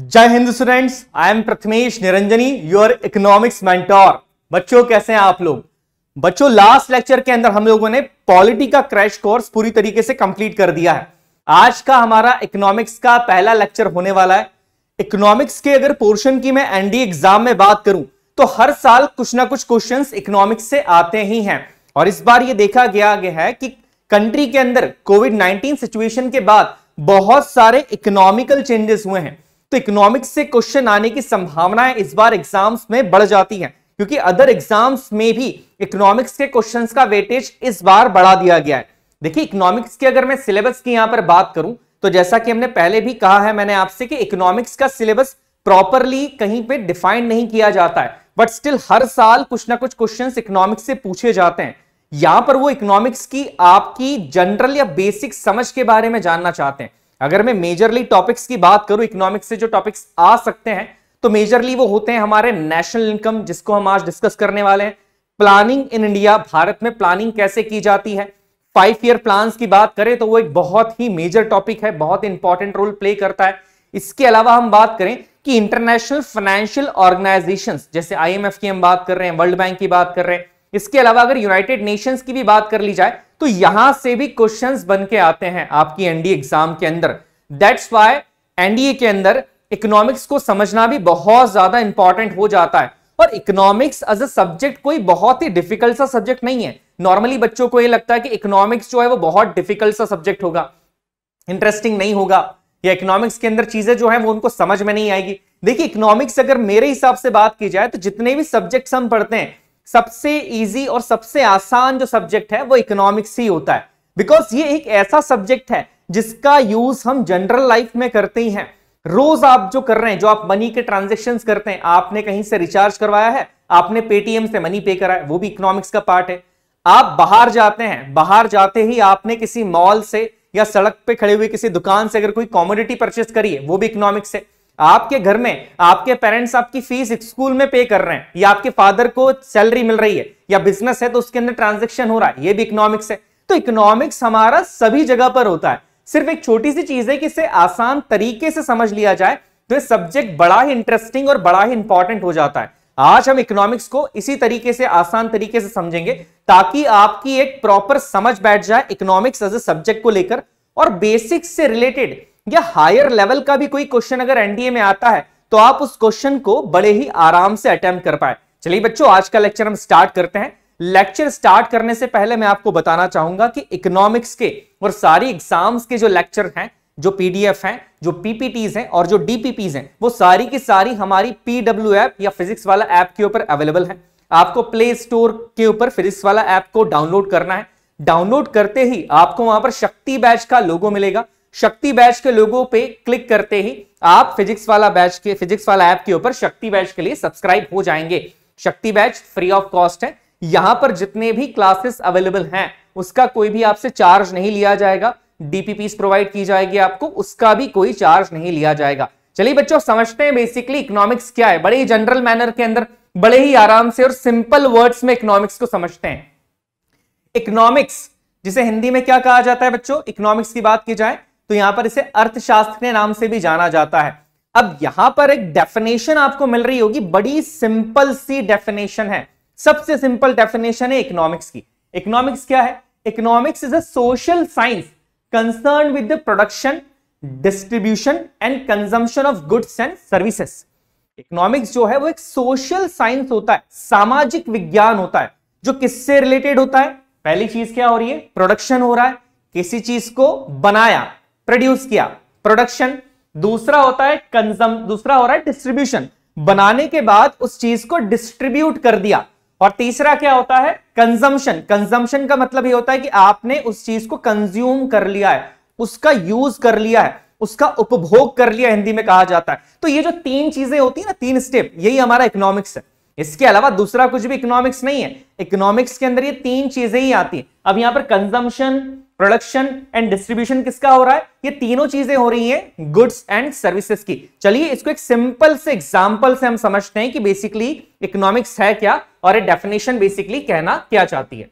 जय Hind students I am Prathamesh Niranjani your economics mentor बच्चों कैसे हैं आप लोग बच्चों लास्ट लेक्चर के अंदर हम लोगों ने पॉलिटी का क्रैश कोर्स पूरी तरीके से कंप्लीट कर दिया है आज का हमारा इकोनॉमिक्स का पहला लेक्चर होने वाला है इकोनॉमिक्स के अगर पोर्शन की मैं एनडी एग्जाम में बात करूं तो हर साल कुछ ना कुछ क्वेश्चन इकोनॉमिक्स से आते ही हैं और इस बार ये देखा गया है कि कंट्री के अंदर कोविड नाइन्टीन सिचुएशन के बाद बहुत सारे इकोनॉमिकल चेंजेस हुए हैं तो इकोनॉमिक्स से क्वेश्चन आने की संभावनाएं इस बार एग्जाम्स में बढ़ जाती हैं क्योंकि अदर एग्जाम्स में भी इकोनॉमिक्स के क्वेश्चन का वेटेज इस बार बढ़ा दिया गया है देखिए इकोनॉमिक्स की अगर मैं सिलेबस की यहां पर बात करूं तो जैसा कि हमने पहले भी कहा है मैंने आपसे कि इकोनॉमिक्स का सिलेबस प्रॉपरली कहीं पे डिफाइन नहीं किया जाता है बट स्टिल हर साल कुछ ना कुछ क्वेश्चंस इकोनॉमिक्स से पूछे जाते हैं यहां पर वो इकोनॉमिक्स की आपकी जनरल या बेसिक समझ के बारे में जानना चाहते हैं अगर मैं मेजरली टॉपिक्स की बात करूं इकोनॉमिक्स से जो टॉपिक्स आ सकते हैं तो मेजरली वो होते हैं हमारे नेशनल इनकम जिसको हम आज डिस्कस करने वाले हैं प्लानिंग इन इंडिया भारत में प्लानिंग कैसे की जाती है फाइव ईयर प्लान की बात करें तो वो एक बहुत ही मेजर टॉपिक है बहुत इंपॉर्टेंट रोल प्ले करता है इसके अलावा हम बात करें कि इंटरनेशनल फाइनेंशियल ऑर्गेनाइजेशन जैसे आईएमएफ की हम बात कर रहे हैं वर्ल्ड बैंक की बात कर रहे हैं इसके अलावा अगर यूनाइटेड नेशंस की भी बात कर ली जाए तो यहां से भी क्वेश्चन बन के आते हैं आपकी एनडीए एग्जाम के अंदर दैट्स वाई एनडीए के अंदर इकोनॉमिक्स को समझना भी बहुत ज्यादा इंपॉर्टेंट हो जाता है और इकोनॉमिक्स एज अ सब्जेक्ट कोई बहुत ही डिफिकल्ट सा सब्जेक्ट नहीं है नॉर्मली बच्चों को यह लगता है कि इकोनॉमिक्स जो है वो बहुत डिफिकल्ट सा सब्जेक्ट होगा इंटरेस्टिंग नहीं होगा या इकोनॉमिक्स के अंदर चीजें जो है वो उनको समझ में नहीं आएगी देखिए इकोनॉमिक्स अगर मेरे हिसाब से बात की जाए तो जितने भी सब्जेक्ट्स हम पढ़ते हैं सबसे इजी और सबसे आसान जो सब्जेक्ट है वो इकोनॉमिक्स ही होता है बिकॉज ये एक ऐसा सब्जेक्ट है जिसका यूज हम जनरल लाइफ में करते ही हैं रोज आप जो कर रहे हैं जो आप मनी के ट्रांजेक्शन करते हैं आपने कहीं से रिचार्ज करवाया है आपने पेटीएम से मनी पे करा है वो भी इकोनॉमिक्स का पार्ट है आप बाहर जाते हैं बाहर जाते ही आपने किसी मॉल से या सड़क पे खड़े हुए किसी दुकान से अगर कोई कॉमोडिटी परचेस करी है वो भी इकोनॉमिक्स है आपके घर में आपके पेरेंट्स आपकी फीस स्कूल में पे कर रहे हैं या आपके फादर को सैलरी मिल रही है या बिजनेस है तो उसके अंदर ट्रांजेक्शन हो रहा है ये भी इकोनॉमिक्स है तो इकोनॉमिक्स हमारा सभी जगह पर होता है सिर्फ एक छोटी सी चीज है कि इसे आसान तरीके से समझ लिया जाए तो ये सब्जेक्ट बड़ा ही इंटरेस्टिंग और बड़ा ही इंपॉर्टेंट हो जाता है आज हम इकोनॉमिक्स को इसी तरीके से आसान तरीके से समझेंगे ताकि आपकी एक प्रॉपर समझ बैठ जाए इकोनॉमिक्स एज ए सब्जेक्ट को लेकर और बेसिक्स से रिलेटेड या हायर लेवल का भी कोई क्वेश्चन अगर एनडीए में आता है तो आप उस क्वेश्चन को बड़े ही आराम से अटेम्प्ट कर पाए चलिए बच्चों आज का लेक्चर हम स्टार्ट करते हैं लेक्चर स्टार्ट करने से पहले मैं आपको बताना चाहूंगा कि इकोनॉमिक्स के और सारी एग्जाम्स के जो लेक्चर हैं जो पीडीएफ हैं जो पीपीटीज हैं और जो डीपीपीज हैं वो सारी की सारी हमारी पीडब्ल्यू एप या फिजिक्स वाला ऐप के ऊपर अवेलेबल है आपको प्ले स्टोर के ऊपर फिजिक्स वाला ऐप को डाउनलोड करना है डाउनलोड करते ही आपको वहां पर शक्ति बैच का लोगो मिलेगा शक्ति बैच के लोगों पे क्लिक करते ही आप फिजिक्स वाला बैच के फिजिक्स वाला ऐप के ऊपर शक्ति बैच के लिए सब्सक्राइब हो जाएंगे शक्ति बैच फ्री ऑफ कॉस्ट है यहां पर जितने भी क्लासेस अवेलेबल हैं उसका कोई भी आपसे चार्ज नहीं लिया जाएगा डीपीपीस प्रोवाइड की जाएगी आपको उसका भी कोई चार्ज नहीं लिया जाएगा चलिए बच्चों समझते हैं बेसिकली इकोनॉमिक्स क्या है बड़े ही जनरल मैनर के अंदर बड़े ही आराम से और सिंपल वर्ड्स में इकोनॉमिक्स को समझते हैं इकोनॉमिक्स जिसे हिंदी में क्या कहा जाता है बच्चों इकोनॉमिक्स की बात की जाए तो यहां पर इसे अर्थशास्त्र के नाम से भी जाना जाता है अब यहां पर एक डेफिनेशन आपको मिल रही होगी बड़ी सिंपल सी डेफिनेशन है सबसे सिंपल डेफिनेशन है इकोनॉमिक्स की इकोनॉमिक्स क्या है economics is a social science concern with the production distribution and consumption of goods and services economics जो है वो एक सोशल साइंस होता है सामाजिक विज्ञान होता है जो किससे रिलेटेड होता है पहली चीज क्या हो रही है प्रोडक्शन हो रहा है किसी चीज को बनाया प्रोड्यूस किया प्रोडक्शन दूसरा होता है कंजम दूसरा हो रहा है डिस्ट्रीब्यूशन बनाने के बाद उस चीज को डिस्ट्रीब्यूट कर दिया और तीसरा क्या होता है कंजम्पशन कंजम्पशन का मतलब ये होता है कि आपने उस चीज को कंज्यूम कर लिया है उसका यूज कर लिया है उसका उपभोग कर लिया हिंदी में कहा जाता है तो ये जो तीन चीजें होती है ना तीन स्टेप यही हमारा इकोनॉमिक्स है इसके अलावा दूसरा कुछ भी इकोनॉमिक्स नहीं है इकोनॉमिक्स के अंदर ये तीन चीजें ही आती है अब यहां पर कंजम्पशन प्रोडक्शन एंड डिस्ट्रीब्यूशन किसका हो रहा है ये तीनों चीजें हो रही हैं गुड्स एंड सर्विसेज की चलिए इसको एक सिंपल से एग्जांपल से हम समझते हैं कि बेसिकली इकोनॉमिक्स है क्या और ये डेफिनेशन बेसिकली कहना क्या चाहती है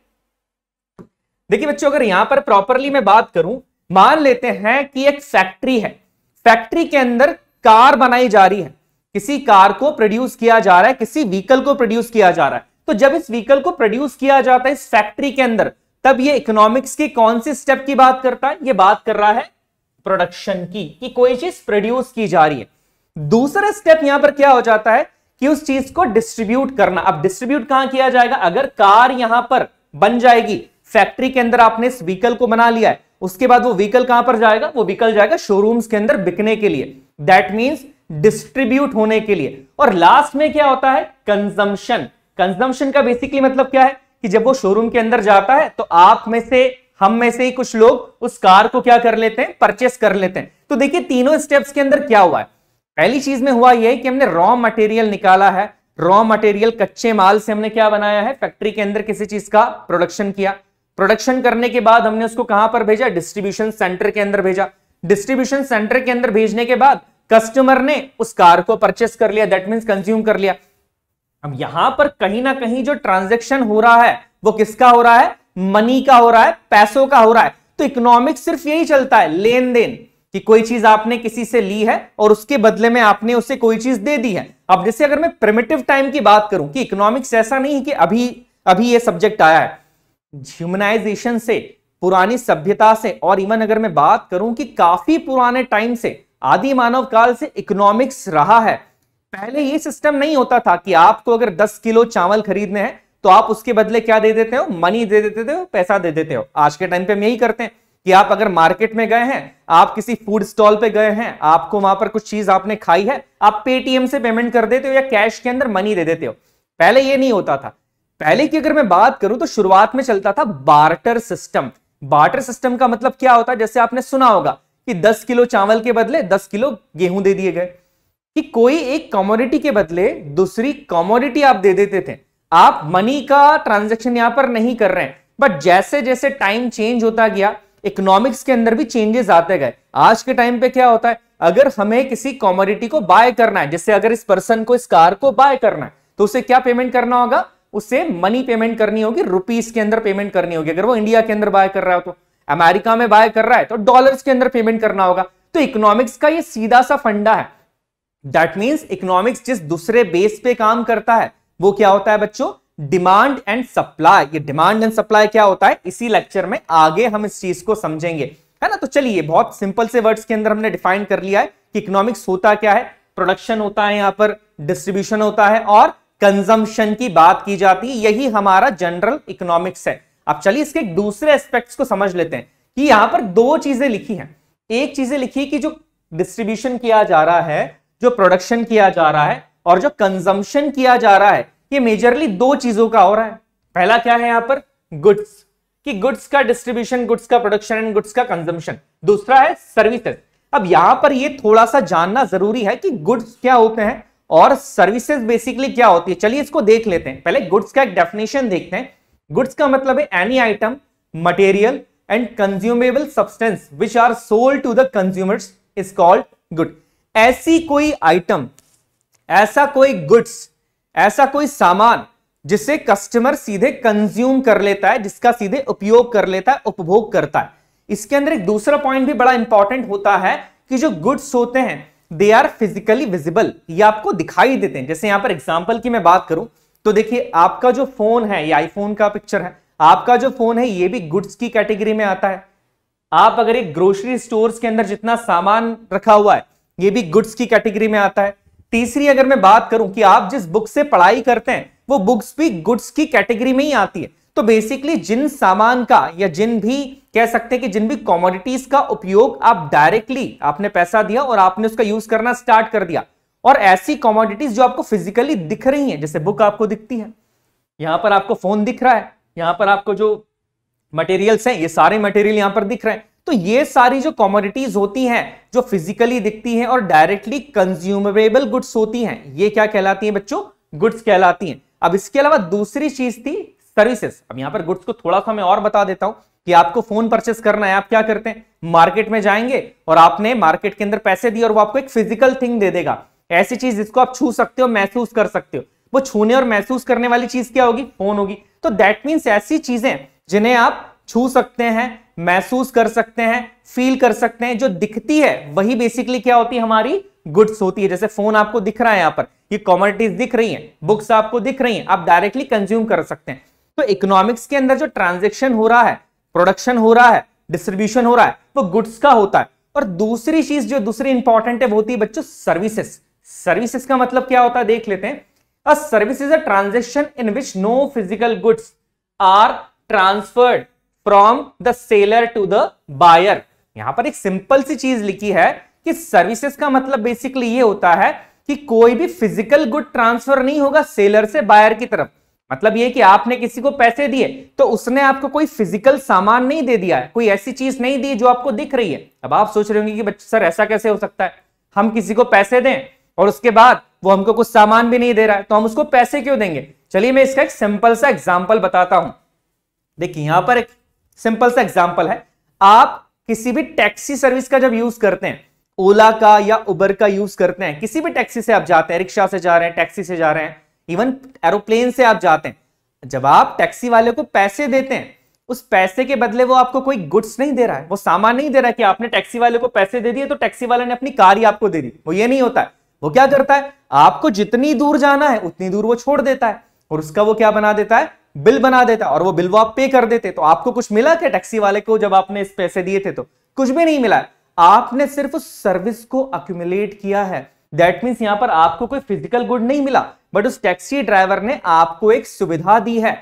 देखिए बच्चों अगर यहां पर प्रॉपरली मैं बात करूं मान लेते हैं कि एक फैक्ट्री है फैक्ट्री के अंदर कार बनाई जा रही है किसी कार को प्रोड्यूस किया जा रहा है किसी व्हीकल को प्रोड्यूस किया जा रहा है तो जब इस व्हीकल को प्रोड्यूस किया जाता है इस फैक्ट्री के अंदर तब ये इकोनॉमिक्स की कौन सी स्टेप की बात करता है ये बात कर रहा है प्रोडक्शन की कि कोई चीज प्रोड्यूस की जा रही है दूसरा स्टेप यहां पर क्या हो जाता है कि उस चीज को डिस्ट्रीब्यूट करना अब डिस्ट्रीब्यूट कहां किया जाएगा अगर कार यहां पर बन जाएगी फैक्ट्री के अंदर आपने इस व्हीकल को बना लिया है उसके बाद वो व्हीकल कहां पर जाएगा वो व्हीकल जाएगा शोरूम्स के अंदर बिकने के लिए दैट मीन्स डिस्ट्रीब्यूट होने के लिए और लास्ट में क्या होता है कंजम्पन कंजम्पन का बेसिकली मतलब क्या है कि जब वो शोरूम के अंदर जाता है तो आप में से हम में से ही कुछ लोग उस कार को क्या कर लेते हैं परचेस कर लेते हैं तो देखिए तीनों स्टेप्स के अंदर क्या हुआ है पहली चीज में हुआ यह कि हमने रॉ मटेरियल निकाला है रॉ मटेरियल कच्चे माल से हमने क्या बनाया है फैक्ट्री के अंदर किसी चीज का प्रोडक्शन किया प्रोडक्शन करने के बाद हमने उसको कहां पर भेजा डिस्ट्रीब्यूशन सेंटर के अंदर भेजा डिस्ट्रीब्यूशन सेंटर के अंदर भेजने के बाद कस्टमर ने उस कार को परचेस कर लिया दैट मीन कंज्यूम कर लिया अब यहां पर कहीं ना कहीं जो ट्रांजेक्शन हो रहा है वो किसका हो रहा है मनी का हो रहा है पैसों का हो रहा है तो इकोनॉमिक सिर्फ यही चलता है लेन देन कि कोई चीज आपने किसी से ली है और उसके बदले में आपने उसे कोई चीज दे दी है अब जैसे अगर मैं प्रिमेटिव टाइम की बात करूं कि इकोनॉमिक्स ऐसा नहीं कि अभी अभी ये सब्जेक्ट आया है ह्यूमनाइजेशन से पुरानी सभ्यता से और इवन अगर मैं बात करूं कि काफी पुराने टाइम से आदि मानव काल से इकोनॉमिक्स रहा है पहले ये सिस्टम नहीं होता था कि आपको अगर 10 किलो चावल खरीदने हैं तो आप उसके बदले क्या दे देते हो मनी दे देते हो पैसा दे देते हो आज के टाइम पे हम यही करते हैं कि आप अगर मार्केट में गए हैं आप किसी फूड स्टॉल पे गए हैं आपको वहां पर कुछ चीज आपने खाई है आप पेटीएम से पेमेंट कर देते हो या कैश के अंदर मनी दे देते हो पहले ये नहीं होता था पहले की अगर मैं बात करूं तो शुरुआत में चलता था बार्टर सिस्टम बार्टर सिस्टम का मतलब क्या होता है जैसे आपने सुना होगा कि 10 किलो चावल के बदले 10 किलो गेहूं दे दिए गए कि कोई एक कमोडिटी के बदले दूसरी कमोडिटी आप दे देते थे आप मनी का ट्रांजेक्शन यहां पर नहीं कर रहे हैं बट जैसे जैसे टाइम चेंज होता गया इकोनॉमिक्स के अंदर भी चेंजेस आते गए आज के टाइम पे क्या होता है अगर हमें किसी कॉमोडिटी को बाय करना है जैसे अगर इस पर्सन को इस कार को बाय करना है तो उसे क्या पेमेंट करना होगा उसे मनी पेमेंट करनी होगी रुपीस के अंदर पेमेंट करनी होगी अगर वो इंडिया के अंदर बाय कर रहा हो तो अमेरिका में बाय कर रहा है तो डॉलर्स के अंदर पेमेंट करना होगा तो इकोनॉमिक्स का ये सीधा सा फंडा है दैट मीन्स इकोनॉमिक्स जिस दूसरे बेस पे काम करता है वो क्या होता है बच्चों डिमांड एंड सप्लाई ये डिमांड एंड सप्लाई क्या होता है इसी लेक्चर में आगे हम इस चीज को समझेंगे है ना तो चलिए बहुत सिंपल से वर्ड्स के अंदर हमने डिफाइन कर लिया है कि इकोनॉमिक्स होता क्या है प्रोडक्शन होता है यहां पर डिस्ट्रीब्यूशन होता है और कंजम्पशन की बात की जाती है यही हमारा जनरल इकोनॉमिक्स है अब चलिए इसके दूसरे एस्पेक्ट को समझ लेते हैं कि यहां पर दो चीजें लिखी है एक चीजें लिखी कि जो डिस्ट्रीब्यूशन किया जा रहा है जो प्रोडक्शन किया जा रहा है और जो कंजम्पशन किया जा रहा है ये मेजरली दो चीजों का हो रहा है पहला क्या है यहां पर गुड्स कि गुड्स का डिस्ट्रीब्यूशन गुड्स का प्रोडक्शन एंड गुड्स का कंजम्पशन दूसरा है सर्विसेज अब यहां पर ये थोड़ा सा जानना जरूरी है कि गुड्स क्या होते हैं और सर्विसेज बेसिकली क्या होती है चलिए इसको देख लेते हैं पहले गुड्स का एक डेफिनेशन देखते हैं गुड्स का मतलब है any item material and consumable substance which are sold to the consumers is called good ऐसी कोई आइटम ऐसा कोई गुड्स ऐसा कोई सामान जिसे कस्टमर सीधे कंज्यूम कर लेता है जिसका सीधे उपयोग कर लेता है उपभोग करता है इसके अंदर एक दूसरा पॉइंट भी बड़ा इंपॉर्टेंट होता है कि जो गुड्स होते हैं दे आर फिजिकली विजिबल ये आपको दिखाई देते हैं जैसे यहां पर एग्जाम्पल की मैं बात करूं तो देखिए आपका जो फोन है ये आईफोन का पिक्चर है आपका जो फोन है ये भी गुड्स की कैटेगरी में आता है आप अगर एक ग्रोसरी स्टोर्स के अंदर जितना सामान रखा हुआ है ये भी गुड्स की कैटेगरी में आता है तीसरी अगर मैं बात करूं कि आप जिस बुक से पढ़ाई करते हैं वो बुक्स भी गुड्स की कैटेगरी में ही आती है तो बेसिकली जिन सामान का या जिन भी कह सकते हैं कि जिन भी कॉमोडिटीज का उपयोग आप डायरेक्टली आपने पैसा दिया और आपने उसका यूज करना स्टार्ट कर दिया और ऐसी कॉमोडिटीज जो आपको फिजिकली दिख रही हैं जैसे बुक आपको दिखती है यहां पर आपको फोन दिख रहा है यहां पर आपको जो मटेरियल्स हैं ये सारे मटेरियल यहां पर दिख रहे हैं तो ये सारी जो कॉमोडिटीज होती हैं जो फिजिकली दिखती हैं और डायरेक्टली कंज्यूमरेबल गुड्स होती हैं ये क्या कहलाती हैं बच्चों गुड्स कहलाती हैं अब इसके अलावा दूसरी चीज थी सर्विसेज अब यहां पर गुड्स को थोड़ा सा मैं और बता देता हूं कि आपको फोन परचेस करना है आप क्या करते हैं मार्केट में जाएंगे और आपने मार्केट के अंदर पैसे दिए और वो आपको एक फिजिकल थिंग दे देगा ऐसी चीज जिसको आप छू सकते हो महसूस कर सकते हो वो छूने और महसूस करने वाली चीज क्या होगी फोन होगी तो दैट मीन्स ऐसी चीजें जिन्हें आप छू सकते हैं महसूस कर सकते हैं फील कर सकते हैं जो दिखती है वही बेसिकली क्या होती है हमारी गुड्स होती है जैसे फोन आपको दिख रहा है यहां पर ये कॉमोडिटीज दिख रही हैं बुक्स आपको दिख रही हैं आप डायरेक्टली कंज्यूम कर सकते हैं तो इकोनॉमिक्स के अंदर जो ट्रांजेक्शन हो रहा है प्रोडक्शन हो रहा है डिस्ट्रीब्यूशन हो रहा है वो गुड्स का होता है और दूसरी चीज जो दूसरी इंपॉर्टेंट है वो होती है बच्चों सर्विसेस सर्विसेस का मतलब क्या होता है देख लेते हैं a service is a transaction in which no physical goods are transferred from the seller to the buyer यहां पर एक सिंपल सी चीज लिखी है कि सर्विसेज का मतलब बेसिकली ये होता है कि कोई भी फिजिकल गुड ट्रांसफर नहीं होगा सेलर से बायर की तरफ मतलब ये कि आपने किसी को पैसे दिए तो उसने आपको कोई फिजिकल सामान नहीं दे दिया है कोई ऐसी चीज नहीं दी जो आपको दिख रही है अब आप सोच रहे होंगे कि सर ऐसा कैसे हो सकता है हम किसी को पैसे दें और उसके बाद वो हमको कुछ सामान भी नहीं दे रहा है तो हम उसको पैसे क्यों देंगे चलिए मैं इसका एक सिंपल सा एग्जाम्पल बताता हूं देखिए यहां पर एक सिंपल सा एग्जाम्पल है आप किसी भी टैक्सी सर्विस का जब यूज करते हैं ओला का या उबर का यूज करते हैं किसी भी टैक्सी से आप जाते हैं रिक्शा से जा रहे हैं टैक्सी से जा रहे हैं इवन एरोप्लेन से आप जाते हैं जब आप टैक्सी वाले को पैसे देते हैं उस पैसे के बदले वो आपको कोई गुड्स नहीं दे रहा है वो सामान नहीं दे रहा है कि आपने टैक्सी वाले को पैसे दे दिए तो टैक्सी वाले ने अपनी कार ही आपको दे दी वो ये नहीं होता है वो क्या करता है आपको जितनी दूर जाना है उतनी दूर वो छोड़ देता है और उसका वो क्या बना देता है बिल बना देता और वो बिल वो आप पे कर देते तो आपको कुछ मिला क्या टैक्सी वाले को जब आपने इस पैसे दिए थे तो कुछ भी नहीं मिला आपने सिर्फ उस सर्विस को अक्यूमुलेट किया है दैट मीन्स यहां पर आपको कोई फिजिकल गुड नहीं मिला बट उस टैक्सी ड्राइवर ने आपको एक सुविधा दी है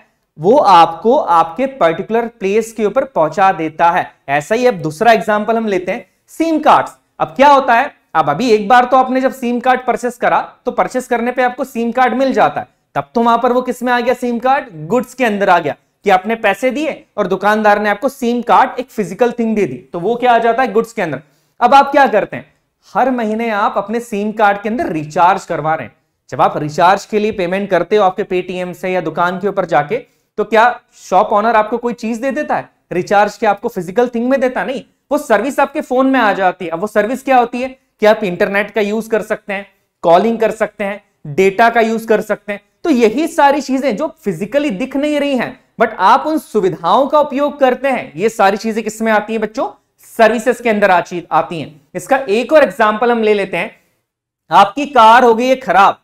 वो आपको आपके पर्टिकुलर प्लेस के ऊपर पहुंचा देता है ऐसा ही अब दूसरा एग्जाम्पल हम लेते हैं सिम कार्ड अब क्या होता है अब अभी एक बार तो आपने जब सिम कार्ड परचेस करा तो परचेस करने पे आपको सिम कार्ड मिल जाता है तब तो वहां पर वो किस में आ गया सिम कार्ड गुड्स के अंदर आ गया कि आपने पैसे दिए और दुकानदार ने आपको सिम कार्ड एक फिजिकल थिंग दे दी तो वो क्या आ जाता है गुड्स के अंदर अब आप क्या करते हैं हर महीने आप अपने सिम कार्ड के अंदर रिचार्ज करवा रहे हैं जब आप रिचार्ज के लिए पेमेंट करते हो आपके पेटीएम से या दुकान के ऊपर जाके तो क्या शॉप ऑनर आपको कोई चीज दे देता है रिचार्ज के आपको फिजिकल थिंग में देता नहीं वो सर्विस आपके फोन में आ जाती है अब वो सर्विस क्या होती है कि आप इंटरनेट का यूज कर सकते हैं कॉलिंग कर सकते हैं डेटा का यूज कर सकते हैं तो यही सारी चीजें जो फिजिकली दिख नहीं रही हैं बट आप उन सुविधाओं का उपयोग करते हैं ये सारी चीजें किसमें आती हैं बच्चों सर्विसेज के अंदर आती हैं इसका एक और एग्जाम्पल हम ले लेते हैं आपकी कार हो गई है खराब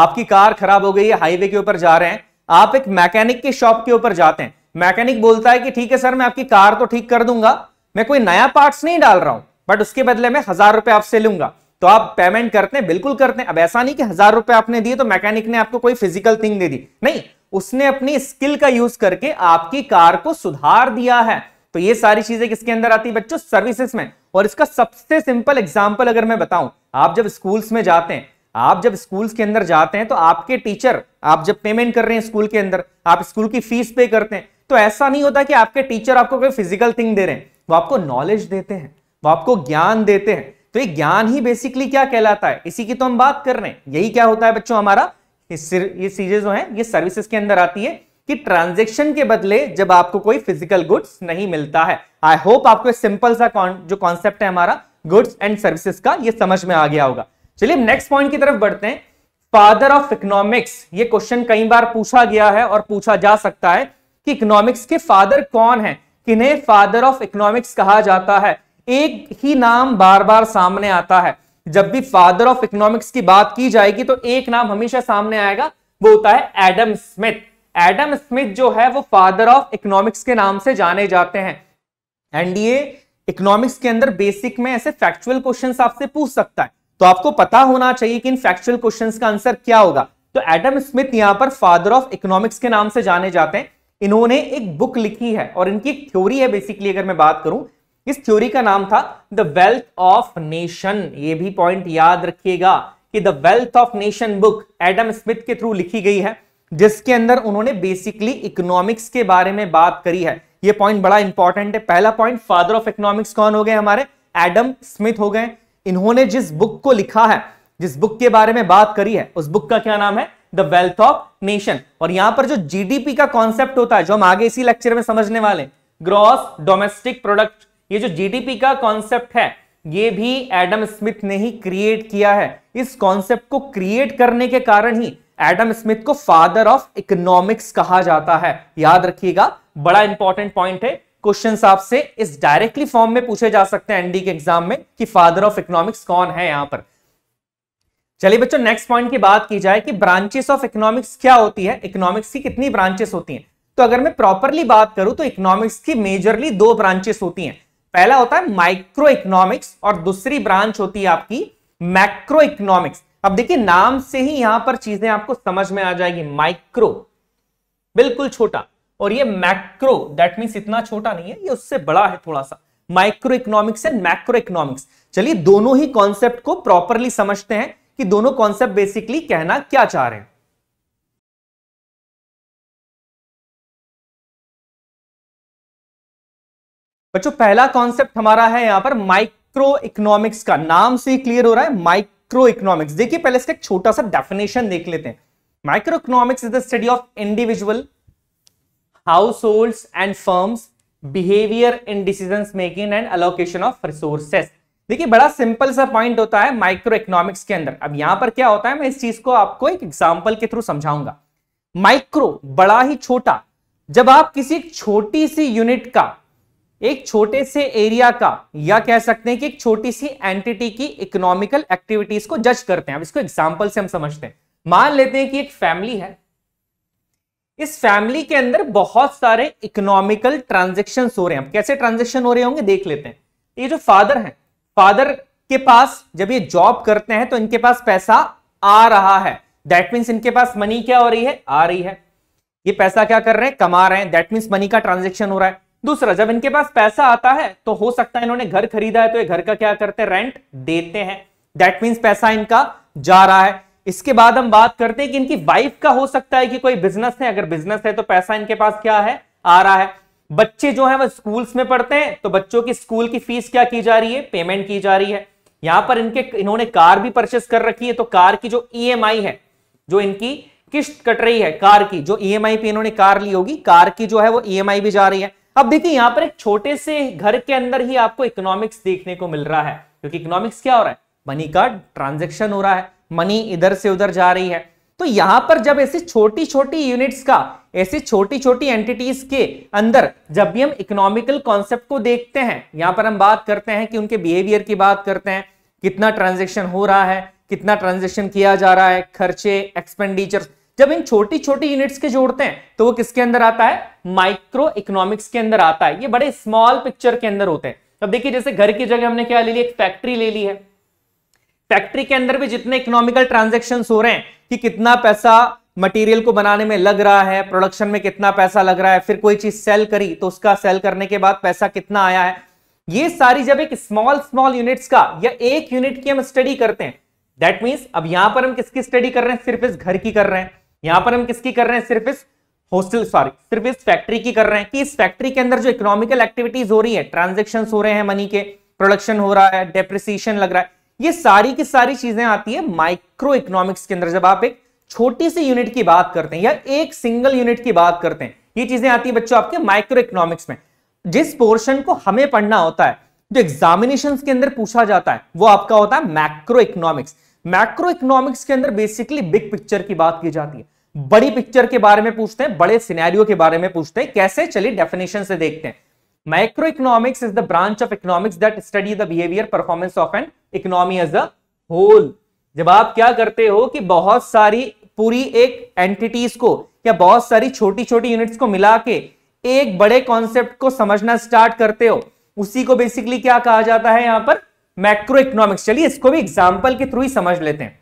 आपकी कार खराब हो गई है हाईवे के ऊपर जा रहे हैं आप एक मैकेनिक की शॉप के ऊपर जाते हैं मैकेनिक बोलता है कि ठीक है सर मैं आपकी कार तो ठीक कर दूंगा मैं कोई नया पार्ट्स नहीं डाल रहा हूं बट उसके बदले में हजार रुपए आपसे लूंगा तो आप पेमेंट करते हैं बिल्कुल करते हैं अब ऐसा नहीं कि हजार रुपए आपने दिए तो मैकेनिक ने आपको कोई फिजिकल थिंग दे दी नहीं उसने अपनी स्किल का यूज करके आपकी कार को सुधार दिया है तो ये सारी चीजें किसके अंदर आती है बच्चों सर्विसेज में और इसका सबसे सिंपल एग्जाम्पल अगर मैं बताऊं आप जब स्कूल्स में जाते हैं आप जब स्कूल्स के अंदर जाते हैं तो आपके टीचर आप जब पेमेंट कर रहे हैं स्कूल के अंदर आप स्कूल की फीस पे करते हैं तो ऐसा नहीं होता कि आपके टीचर आपको कोई फिजिकल थिंग दे रहे हैं वो आपको नॉलेज देते हैं वो आपको ज्ञान देते हैं तो ये ज्ञान ही बेसिकली क्या कहलाता है इसी की तो हम बात कर रहे हैं यही क्या होता है बच्चों हमारा ये चीजें जो है ये सर्विसेज के अंदर आती है कि ट्रांजेक्शन के बदले जब आपको कोई फिजिकल गुड्स नहीं मिलता है आई होप आपको सिंपल सा जो कॉन्सेप्ट है हमारा गुड्स एंड सर्विसेज का ये समझ में आ गया होगा चलिए नेक्स्ट पॉइंट की तरफ बढ़ते हैं फादर ऑफ इकोनॉमिक्स ये क्वेश्चन कई बार पूछा गया है और पूछा जा सकता है कि इकोनॉमिक्स के फादर कौन है किन्हें फादर ऑफ इकोनॉमिक्स कहा जाता है एक ही नाम बार बार सामने आता है जब भी फादर ऑफ इकोनॉमिक्स की बात की जाएगी तो एक नाम हमेशा सामने आएगा वो होता है एडम स्मिथ एडम स्मिथ जो है वो फादर ऑफ इकोनॉमिक्स के नाम से जाने जाते हैं एनडीए इकोनॉमिक्स के अंदर बेसिक में ऐसे फैक्चुअल क्वेश्चंस आपसे पूछ सकता है तो आपको पता होना चाहिए कि इन फैक्चुअल क्वेश्चंस का आंसर क्या होगा तो एडम स्मिथ यहां पर फादर ऑफ इकोनॉमिक्स के नाम से जाने जाते हैं इन्होंने एक बुक लिखी है और इनकी एक थ्योरी है बेसिकली अगर मैं बात करूं इस थ्योरी का नाम था द वेल्थ ऑफ नेशन ये भी पॉइंट याद रखिएगा कि the wealth of nation book Adam Smith के थ्रू लिखी गई है जिसके अंदर उन्होंने बेसिकली इकोनॉमिक्स के बारे में बात करी है ये पॉइंट बड़ा इंपॉर्टेंट है पहला पॉइंट फादर ऑफ इकोनॉमिक्स कौन हो गए हमारे एडम स्मिथ हो गए इन्होंने जिस बुक को लिखा है जिस बुक के बारे में बात करी है उस बुक का क्या नाम है द वेल्थ ऑफ नेशन और यहां पर जो जीडीपी का कॉन्सेप्ट होता है जो हम आगे इसी लेक्चर में समझने वाले ग्रॉस डोमेस्टिक प्रोडक्ट ये जो जीडीपी का कॉन्सेप्ट है ये भी एडम स्मिथ ने ही क्रिएट किया है इस कॉन्सेप्ट को क्रिएट करने के कारण ही एडम स्मिथ को फादर ऑफ इकोनॉमिक्स कहा जाता है याद रखिएगा बड़ा इंपॉर्टेंट पॉइंट है क्वेश्चन आपसे इस डायरेक्टली फॉर्म में पूछे जा सकते हैं एनडी के एग्जाम में कि फादर ऑफ इकोनॉमिक्स कौन है यहां पर चलिए बच्चों नेक्स्ट पॉइंट की बात की जाए कि ब्रांचेस ऑफ इकोनॉमिक्स क्या होती है इकोनॉमिक्स की कितनी ब्रांचेस होती हैं तो अगर मैं प्रॉपरली बात करूं तो इकोनॉमिक्स की मेजरली दो ब्रांचेस होती हैं पहला होता है माइक्रो इकोनॉमिक्स और दूसरी ब्रांच होती है आपकी मैक्रो इकोनॉमिक्स अब देखिए नाम से ही यहां पर चीजें आपको समझ में आ जाएगी माइक्रो बिल्कुल छोटा और ये मैक्रो दैट मीन इतना छोटा नहीं है ये उससे बड़ा है थोड़ा सा micro economics and macro economics चलिए दोनों ही कॉन्सेप्ट को प्रॉपरली समझते हैं कि दोनों कॉन्सेप्ट बेसिकली कहना क्या चाह रहे हैं बच्चों पहला कॉन्सेप्ट हमारा है यहां पर माइक्रो इकोनॉमिक्स का नाम से ही क्लियर हो रहा है माइक्रो इकोनॉमिक्स देखिए पहले इसका एक छोटा सा डेफिनेशन देख लेते हैं micro economics is the study of individual household and firms behaviour in decision making and allocation of resources देखिए बड़ा सिंपल सा पॉइंट होता है माइक्रो इकोनॉमिक्स के अंदर अब यहां पर क्या होता है मैं इस चीज को आपको एक एग्जाम्पल के थ्रू समझाऊंगा माइक्रो बड़ा ही छोटा जब आप किसी छोटी सी यूनिट का एक छोटे से एरिया का या कह सकते हैं कि एक छोटी सी एंटिटी की इकोनॉमिकल एक्टिविटीज को जज करते हैं अब इसको एग्जाम्पल से हम समझते हैं मान लेते हैं कि एक फैमिली है इस फैमिली के अंदर बहुत सारे इकोनॉमिकल ट्रांजेक्शन हो रहे हैं अब कैसे ट्रांजेक्शन हो रहे होंगे देख लेते हैं ये जो फादर है फादर के पास जब ये जॉब करते हैं तो इनके पास पैसा आ रहा है दैट मीन्स इनके पास मनी क्या हो रही है आ रही है ये पैसा क्या कर रहे हैं कमा रहे हैं दैट मीन्स मनी का ट्रांजेक्शन हो रहा है दूसरा जब इनके पास पैसा आता है तो हो सकता है इन्होंने घर खरीदा है तो ये घर का क्या करते हैं रेंट देते हैं दैट मीन्स पैसा इनका जा रहा है इसके बाद हम बात करते हैं कि इनकी वाइफ का हो सकता है कि कोई बिजनेस है अगर बिजनेस है तो पैसा इनके पास क्या है आ रहा है बच्चे जो है वह स्कूल्स में पढ़ते हैं तो बच्चों की स्कूल की फीस क्या की जा रही है पेमेंट की जा रही है यहां पर इनके इन्होंने कार भी परचेस कर रखी है तो कार की जो ईएमआई e है जो इनकी किश्त कट रही है कार की जो ईएमआई e पे इन्होंने कार ली होगी कार की जो है वो ईएमआई e भी जा रही है अब देखिए यहां पर एक छोटे से घर के अंदर ही आपको इकोनॉमिक्स देखने को मिल रहा है क्योंकि इकोनॉमिक्स क्या हो रहा है मनी का ट्रांजेक्शन हो रहा है मनी इधर से उधर जा रही है तो यहां पर जब ऐसी छोटी छोटी यूनिट्स का ऐसी छोटी छोटी एंटिटीज के अंदर जब भी हम इकोनॉमिकल कॉन्सेप्ट को देखते हैं यहां पर हम बात करते हैं कि उनके बिहेवियर की बात करते हैं कितना ट्रांजेक्शन हो रहा है कितना ट्रांजेक्शन किया जा रहा है खर्चे एक्सपेंडिचर जब इन छोटी छोटी यूनिट्स के जोड़ते हैं तो वो किसके अंदर आता है माइक्रो इकोनॉमिक्स के अंदर आता है ये बड़े स्मॉल पिक्चर के अंदर होते हैं अब देखिए जैसे घर की जगह हमने क्या ले ली एक फैक्ट्री ले ली है फैक्ट्री के अंदर भी जितने इकोनॉमिकल ट्रांजेक्शन हो रहे हैं कि कितना पैसा मटेरियल को बनाने में लग रहा है प्रोडक्शन में कितना पैसा लग रहा है फिर कोई चीज सेल करी तो उसका सेल करने के बाद पैसा कितना आया है ये सारी जब एक स्मॉल स्मॉल यूनिट्स का या एक यूनिट की हम स्टडी करते हैं दैट मीन्स अब यहां पर हम किसकी स्टडी कर रहे हैं सिर्फ इस घर की कर रहे हैं यहां पर हम किसकी कर रहे हैं सिर्फ इस होस्टल सॉरी सिर्फ इस फैक्ट्री की कर रहे हैं कि इस फैक्ट्री के अंदर जो इकोनॉमिकल एक्टिविटीज हो रही है ट्रांजेक्शन हो रहे हैं मनी के प्रोडक्शन हो रहा है डेप्रिसिएशन लग रहा है ये सारी की सारी चीजें आती है माइक्रो इकोनॉमिक्स के अंदर जब आप एक छोटी सी यूनिट की बात करते हैं या एक सिंगल यूनिट की बात करते हैं ये चीजें आती है बच्चों आपके माइक्रो इकोनॉमिक्स में जिस पोर्शन को हमें पढ़ना होता है जो एग्जामिनेशन के अंदर पूछा जाता है वो आपका होता है मैक्रो इकोनॉमिक्स मैक्रो इकोनॉमिक्स के अंदर बेसिकली बिग पिक्चर की बात की जाती है बड़ी पिक्चर के बारे में पूछते हैं बड़े सिनेरियो के बारे में पूछते हैं कैसे चलिए डेफिनेशन से देखते हैं micro economics is the branch of economics that study the behaviour performance of an economy as a whole जब आप क्या करते हो कि बहुत सारी पूरी एक एंटिटीज को या बहुत सारी छोटी छोटी यूनिट्स को मिला के एक बड़े कॉन्सेप्ट को समझना स्टार्ट करते हो उसी को बेसिकली क्या कहा जाता है यहां पर मैक्रो इकोनॉमिक्स चलिए इसको भी एग्जाम्पल के थ्रू ही समझ लेते हैं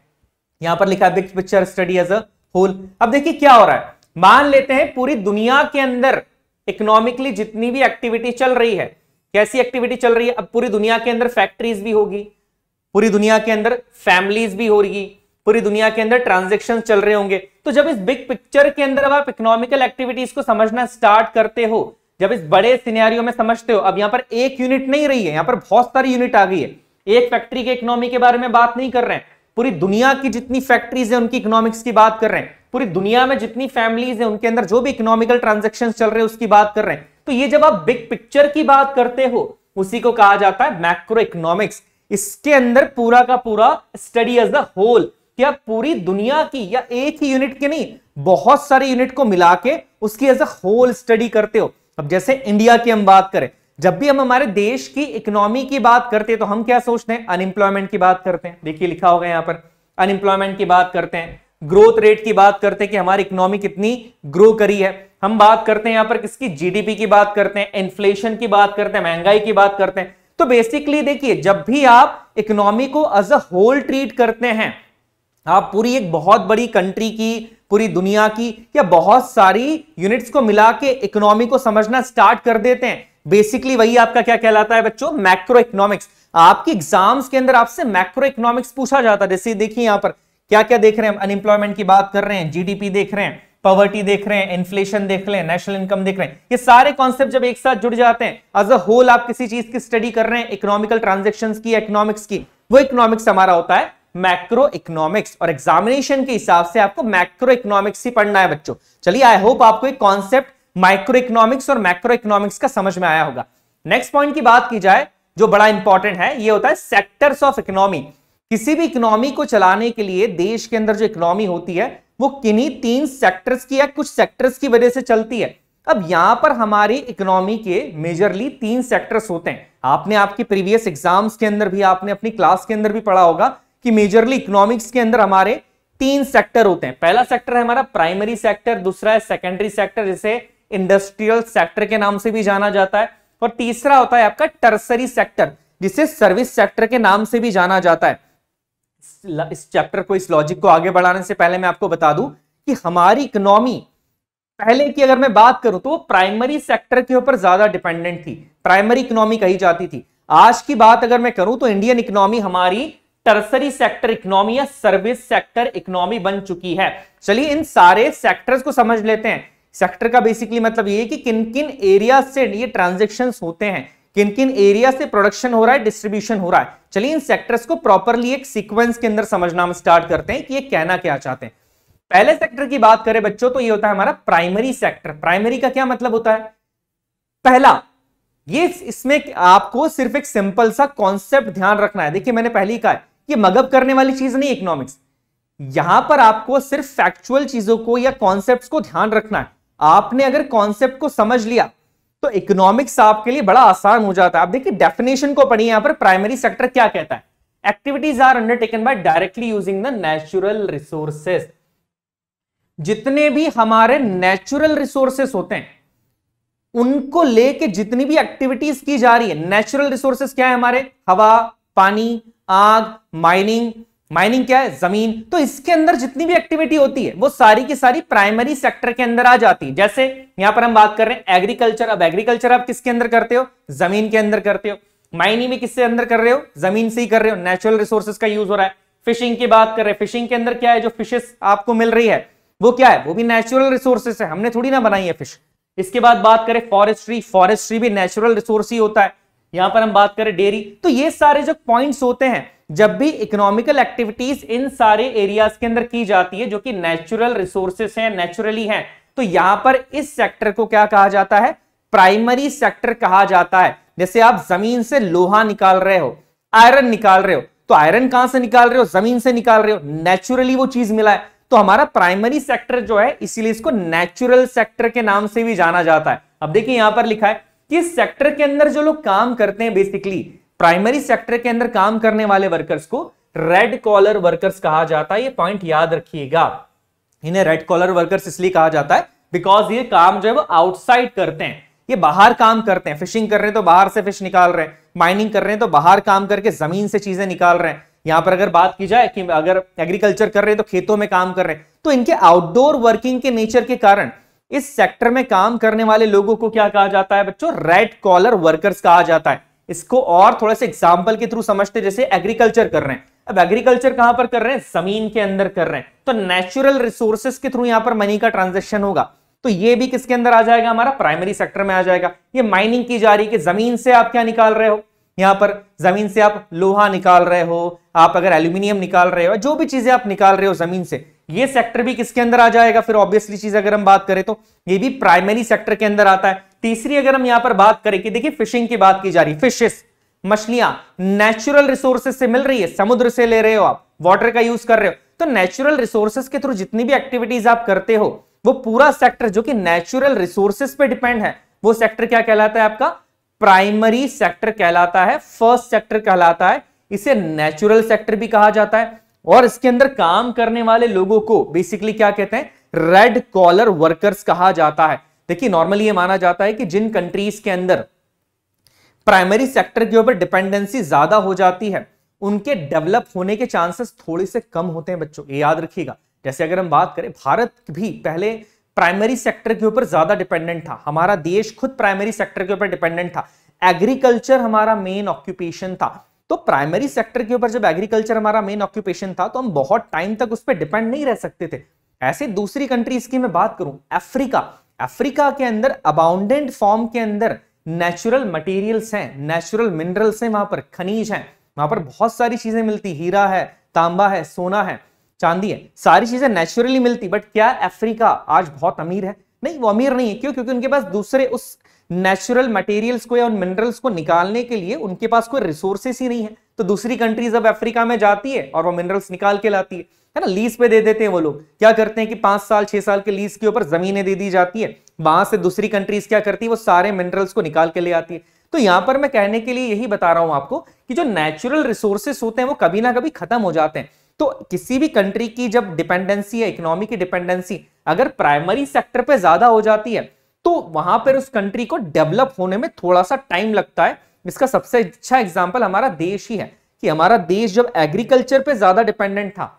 यहां पर लिखा big picture study as a whole अब देखिए क्या हो रहा है मान लेते हैं पूरी दुनिया के अंदर इकोनॉमिकली जितनी भी एक्टिविटी चल रही है कैसी एक्टिविटी चल रही है अब पूरी दुनिया के अंदर फैक्ट्रीज भी होगी पूरी दुनिया के अंदर फैमिलीज भी होगी पूरी दुनिया के अंदर ट्रांजेक्शन चल रहे होंगे तो जब इस बिग पिक्चर के अंदर अब आप इकोनॉमिकल एक्टिविटीज को समझना स्टार्ट करते हो जब इस बड़े सिनेरियो में समझते हो अब यहां पर एक यूनिट नहीं रही है यहां पर बहुत सारी यूनिट आ गई है एक फैक्ट्री के इकोनॉमी के बारे में बात नहीं कर रहे हैं पूरी दुनिया की जितनी फैक्ट्रीज है उनकी इकोनॉमिक्स की बात कर रहे हैं पूरी दुनिया में जितनी फैमिलीज है उनके अंदर जो भी इकोनॉमिकल ट्रांजेक्शन चल रहे हैं उसकी बात कर रहे हैं तो ये जब आप बिग पिक्चर की बात करते हो उसी को कहा जाता है मैक्रो इकोनॉमिक्स इसके अंदर पूरा का पूरा स्टडी एज द होल या पूरी दुनिया की या एक ही यूनिट की नहीं बहुत सारे यूनिट को मिला के उसकी एज अ होल स्टडी करते हो अब जैसे इंडिया की हम बात करें जब भी हम हमारे देश की इकोनॉमी की बात करते हैं तो हम क्या सोचते हैं अनएम्प्लॉयमेंट की बात करते हैं देखिए लिखा होगा यहां पर अनएम्प्लॉयमेंट की बात करते हैं ग्रोथ रेट की बात करते हैं कि हमारी इकोनॉमी कितनी ग्रो करी है हम बात करते हैं यहां पर किसकी जीडीपी की बात करते हैं इन्फ्लेशन की बात करते हैं महंगाई की बात करते हैं तो बेसिकली देखिए जब भी आप इकोनॉमी को एज अ होल ट्रीट करते हैं आप पूरी एक बहुत बड़ी कंट्री की पूरी दुनिया की या बहुत सारी यूनिट्स को मिला के इकोनॉमी को समझना स्टार्ट कर देते हैं बेसिकली वही आपका क्या कहलाता है बच्चों मैक्रो इकोनॉमिक्स आपके एग्जाम्स के अंदर आपसे मैक्रो इकोनॉमिक्स पूछा जाता है जैसे देखिए यहां पर क्या क्या देख रहे हैं अनएम्प्लॉयमेंट की बात कर रहे हैं जीडीपी देख रहे हैं पॉवर्टी देख रहे हैं इन्फ्लेशन देख रहे हैं नेशनल इनकम देख रहे हैं ये सारे कॉन्सेप्ट जब एक साथ जुड़ जाते हैं एज अ होल आप किसी चीज की स्टडी कर रहे हैं इकोनॉमिकल ट्रांजेक्शन की इकोनॉमिक्स की वो इकोनॉमिक्स हमारा होता है मैक्रो इकोनॉमिक्स और एग्जामिनेशन के हिसाब से आपको मैक्रो इकोनॉमिक्स ही पढ़ना है बच्चों चलिए आई होप आपको एक कॉन्सेप्ट माइक्रो इकोनॉमिक्स और मैक्रो इकोनॉमिक्स का समझ में आया होगा नेक्स्ट पॉइंट की बात की जाए जो बड़ा इंपॉर्टेंट है ये होता है सेक्टर्स ऑफ इकोनॉमी किसी भी इकोनॉमी को चलाने के लिए देश के अंदर जो इकोनॉमी होती है वो किन्हीं तीन सेक्टर्स की या कुछ सेक्टर्स की वजह से चलती है अब यहां पर हमारी इकोनॉमी के मेजरली तीन सेक्टर्स होते हैं आपने आपके प्रीवियस एग्जाम्स के अंदर भी आपने अपनी क्लास के अंदर भी पढ़ा होगा कि मेजरली इकोनॉमिक्स के अंदर हमारे तीन सेक्टर होते हैं पहला सेक्टर है हमारा प्राइमरी सेक्टर दूसरा है सेकेंडरी सेक्टर जिसे इंडस्ट्रियल सेक्टर के नाम से भी जाना जाता है और तीसरा होता है आपका टर्सरी सेक्टर जिसे सर्विस सेक्टर के नाम से भी जाना जाता है इस चैप्टर को इस लॉजिक को आगे बढ़ाने से पहले मैं आपको बता दूं कि हमारी इकोनॉमी पहले की अगर मैं बात करूं तो वो प्राइमरी सेक्टर के ऊपर ज्यादा डिपेंडेंट थी प्राइमरी इकोनॉमी कही जाती थी आज की बात अगर मैं करूं तो इंडियन इकोनॉमी हमारी टर्सरी सेक्टर इकोनॉमी या सर्विस सेक्टर इकोनॉमी बन चुकी है चलिए इन सारे सेक्टर्स को समझ लेते हैं सेक्टर का बेसिकली मतलब ये कि किन किन एरिया से ये ट्रांजेक्शन होते हैं किन किन एरिया से प्रोडक्शन हो रहा है डिस्ट्रीब्यूशन हो रहा है चलिए इन सेक्टर्स को प्रॉपरली एक सीक्वेंस के अंदर समझना हम स्टार्ट करते हैं कि ये कहना क्या चाहते हैं पहले सेक्टर की बात करें बच्चों तो ये होता है हमारा प्राइमरी सेक्टर प्राइमरी का क्या मतलब होता है पहला ये इसमें आपको सिर्फ एक सिंपल सा कॉन्सेप्ट ध्यान रखना है देखिए मैंने पहले ही कहा ये मगब करने वाली चीज नहीं इकोनॉमिक्स यहां पर आपको सिर्फ फैक्चुअल चीजों को या कॉन्सेप्ट को ध्यान रखना है आपने अगर कॉन्सेप्ट को समझ लिया तो इकोनॉमिक्स आपके लिए बड़ा आसान हो जाता है आप देखिए डेफिनेशन को पढ़िए यहां पर प्राइमरी सेक्टर क्या कहता है activities are undertaken by directly using the natural resources जितने भी हमारे नेचुरल रिसोर्सेस होते हैं उनको लेके जितनी भी एक्टिविटीज की जा रही है नेचुरल रिसोर्सेस क्या है हमारे हवा पानी आग माइनिंग माइनिंग क्या है जमीन तो इसके अंदर जितनी भी एक्टिविटी होती है वो सारी की सारी प्राइमरी सेक्टर के अंदर आ जाती है जैसे यहां पर हम बात कर रहे हैं एग्रीकल्चर अब एग्रीकल्चर आप किसके अंदर करते हो जमीन के अंदर करते हो माइनिंग भी किससे अंदर कर रहे हो जमीन से ही कर रहे हो नेचुरल रिसोर्सेज का यूज हो रहा है फिशिंग की बात कर रहे हैं फिशिंग के अंदर क्या है जो फिशेस आपको मिल रही है वो क्या है वो भी नेचुरल रिसोर्सेस है हमने थोड़ी ना बनाई है फिश इसके बाद बात करें फॉरेस्ट्री फॉरेस्ट्री भी नेचुरल रिसोर्स ही होता है यहां पर हम बात करें डेयरी तो ये सारे जो पॉइंट्स होते हैं जब भी इकोनॉमिकल एक्टिविटीज इन सारे एरियाज के अंदर की जाती है जो कि नेचुरल रिसोर्सेस हैं नेचुरली हैं तो यहां पर इस सेक्टर को क्या कहा जाता है प्राइमरी सेक्टर कहा जाता है जैसे आप जमीन से लोहा निकाल रहे हो आयरन निकाल रहे हो तो आयरन कहां से निकाल रहे हो जमीन से निकाल रहे हो नेचुरली वो चीज मिला है तो हमारा प्राइमरी सेक्टर जो है इसीलिए इसको नेचुरल सेक्टर के नाम से भी जाना जाता है अब देखिए यहां पर लिखा है कि इस सेक्टर के अंदर जो लोग काम करते हैं बेसिकली प्राइमरी सेक्टर के अंदर काम करने वाले वर्कर्स को रेड कॉलर वर्कर्स कहा जाता है ये पॉइंट याद रखिएगा इन्हें रेड कॉलर वर्कर्स इसलिए कहा जाता है बिकॉज ये काम जो है वो आउटसाइड करते हैं ये बाहर काम करते हैं फिशिंग कर रहे हैं तो बाहर से फिश निकाल रहे हैं माइनिंग कर रहे हैं तो बाहर काम करके जमीन से चीजें निकाल रहे हैं यहां पर अगर बात की जाए कि अगर एग्रीकल्चर कर रहे हैं तो खेतों में काम कर रहे हैं तो इनके आउटडोर वर्किंग के नेचर के कारण इस सेक्टर में काम करने वाले लोगों को क्या कहा जाता है बच्चों रेड कॉलर वर्कर्स कहा जाता है इसको और थोड़ा सा एग्जाम्पल के थ्रू समझते जैसे एग्रीकल्चर कर रहे हैं अब एग्रीकल्चर कहां पर कर रहे हैं जमीन के अंदर कर रहे हैं तो नेचुरल रिसोर्सेस के थ्रू यहां पर मनी का ट्रांजेक्शन होगा तो ये भी किसके अंदर आ जाएगा हमारा प्राइमरी सेक्टर में आ जाएगा ये माइनिंग की जा रही है कि जमीन से आप क्या निकाल रहे हो यहां पर जमीन से आप लोहा निकाल रहे हो आप अगर एल्यूमिनियम निकाल रहे हो जो भी चीजें आप निकाल रहे हो जमीन से ये सेक्टर भी किसके अंदर आ जाएगा फिर ऑब्वियसली चीज अगर हम बात करें तो ये भी प्राइमरी सेक्टर के अंदर आता है तीसरी अगर हम यहां पर बात करें कि देखिए फिशिंग की बात की जा रही है फिशेस मछलियां नेचुरल रिसोर्सेस से मिल रही है समुद्र से ले रहे हो आप वाटर का यूज कर रहे हो तो नेचुरल रिसोर्सेस के थ्रू जितनी भी एक्टिविटीज आप करते हो वो पूरा सेक्टर जो कि नेचुरल रिसोर्सेस पे डिपेंड है वो सेक्टर क्या कहलाता है आपका प्राइमरी सेक्टर कहलाता है फर्स्ट सेक्टर कहलाता है इसे नेचुरल सेक्टर भी कहा जाता है और इसके अंदर काम करने वाले लोगों को बेसिकली क्या कहते हैं रेड कॉलर वर्कर्स कहा जाता है देखिए नॉर्मली ये माना जाता है कि जिन कंट्रीज के अंदर प्राइमरी सेक्टर के ऊपर डिपेंडेंसी ज्यादा हो जाती है उनके डेवलप होने के चांसेस थोड़े से कम होते हैं बच्चों ये याद रखिएगा जैसे अगर हम बात करें भारत भी पहले प्राइमरी सेक्टर के ऊपर ज्यादा डिपेंडेंट था हमारा देश खुद प्राइमरी सेक्टर के ऊपर डिपेंडेंट था एग्रीकल्चर हमारा मेन ऑक्यूपेशन था तो प्राइमरी सेक्टर के ऊपर जब एग्रीकल्चर हमारा मेन ऑक्यूपेशन था तो हम बहुत टाइम तक उस पर डिपेंड नहीं रह सकते थे ऐसे दूसरी कंट्रीज की मैं बात करूं अफ्रीका अफ्रीका के अंदर अबाउंडेंट फॉर्म के अंदर नेचुरल मटेरियल्स हैं नेचुरल मिनरल्स हैं वहां पर खनिज हैं वहां पर बहुत सारी चीजें मिलती हीरा है तांबा है सोना है चांदी है सारी चीजें नेचुरली मिलती बट क्या अफ्रीका आज बहुत अमीर है नहीं वो अमीर नहीं है क्यों क्योंकि उनके पास दूसरे उस नेचुरल मटेरियल्स को या उन मिनरल्स को निकालने के लिए उनके पास कोई रिसोर्सेस ही नहीं है तो दूसरी कंट्रीज अब अफ्रीका में जाती है और वो मिनरल्स निकाल के लाती है है ना लीज पे दे देते हैं वो लोग क्या करते हैं कि पांच साल छह साल के लीज के ऊपर जमीनें दे दी जाती है वहां से दूसरी कंट्रीज क्या करती है वो सारे मिनरल्स को निकाल के ले आती है तो यहां पर मैं कहने के लिए यही बता रहा हूं आपको कि जो नेचुरल रिसोर्सेस होते हैं वो कभी ना कभी खत्म हो जाते हैं तो किसी भी कंट्री की जब डिपेंडेंसी है इकोनॉमी की डिपेंडेंसी अगर प्राइमरी सेक्टर पर ज्यादा हो जाती है तो वहां पर उस कंट्री को डेवलप होने में थोड़ा सा टाइम लगता है इसका सबसे अच्छा एग्जाम्पल हमारा देश ही है कि हमारा देश जब एग्रीकल्चर पे ज्यादा डिपेंडेंट था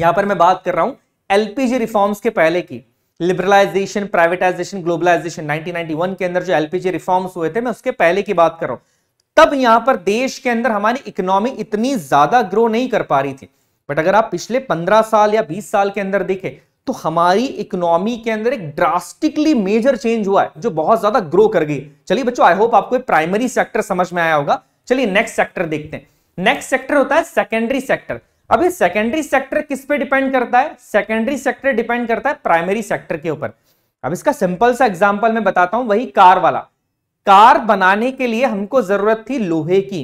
यहां पर मैं बात कर रहा हूं एलपीजी रिफॉर्म्स के पहले की लिबरलाइजेशन प्राइवेटाइजेशन ग्लोबलाइजेशन 1991 के अंदर जो एलपीजी रिफॉर्म्स हुए थे मैं उसके पहले की बात कर रहा हूं तब यहां पर देश के अंदर हमारी इकोनॉमी इतनी ज्यादा ग्रो नहीं कर पा रही थी बट अगर आप पिछले पंद्रह साल या बीस साल के अंदर देखें तो हमारी इकोनॉमी के अंदर एक ड्रास्टिकली मेजर चेंज हुआ है जो बहुत ज्यादा ग्रो कर गई चलिए बच्चों आई होप आपको प्राइमरी सेक्टर समझ में आया होगा चलिए नेक्स्ट सेक्टर देखते हैं नेक्स्ट सेक्टर होता है सेकेंडरी सेक्टर अब ये सेकेंडरी सेक्टर किस पे डिपेंड करता है सेकेंडरी सेक्टर डिपेंड करता है प्राइमरी सेक्टर के ऊपर अब इसका सिंपल सा एग्जाम्पल मैं बताता हूं वही कार वाला कार बनाने के लिए हमको जरूरत थी लोहे की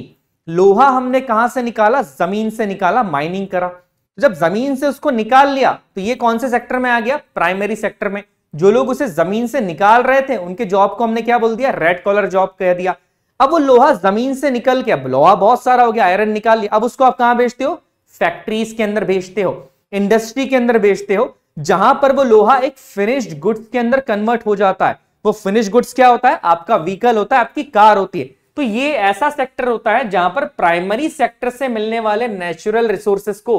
लोहा हमने कहां से निकाला जमीन से निकाला माइनिंग करा जब जमीन से उसको निकाल लिया तो ये कौन से सेक्टर में आ गया प्राइमरी सेक्टर में जो लोग उसे जमीन से निकाल रहे थे उनके जॉब को हमने क्या बोल दिया रेड कॉलर जॉब कह दिया अब वो लोहा जमीन से निकल के अब लोहा बहुत सारा हो गया आयरन निकाल लिया अब उसको आप कहां बेचते हो फैक्ट्रीज के अंदर भेजते हो इंडस्ट्री के अंदर भेजते हो जहां पर वो लोहा एक फिनिश्ड गुड्स के अंदर कन्वर्ट हो जाता है वो फिनिश गुड्स क्या होता है आपका व्हीकल होता है आपकी कार होती है तो ये ऐसा सेक्टर होता है जहां पर प्राइमरी सेक्टर से मिलने वाले नेचुरल रिसोर्सेस को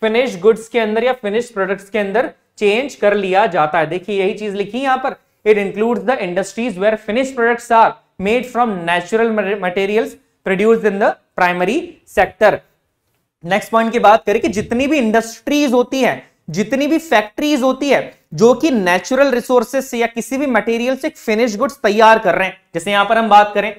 फिनिश गुड्स के अंदर या फिनिश प्रोडक्ट्स के अंदर चेंज कर लिया जाता है देखिए यही चीज लिखी यहां पर it includes the industries where finish products are made from natural materials produced in the primary sector next point की बात करें कि जितनी भी इंडस्ट्रीज होती है जितनी भी फैक्ट्रीज होती है जो कि नेचुरल रिसोर्सेज से या किसी भी मटेरियल से फिनिश गुड्स तैयार कर रहे हैं जैसे यहां पर हम बात करें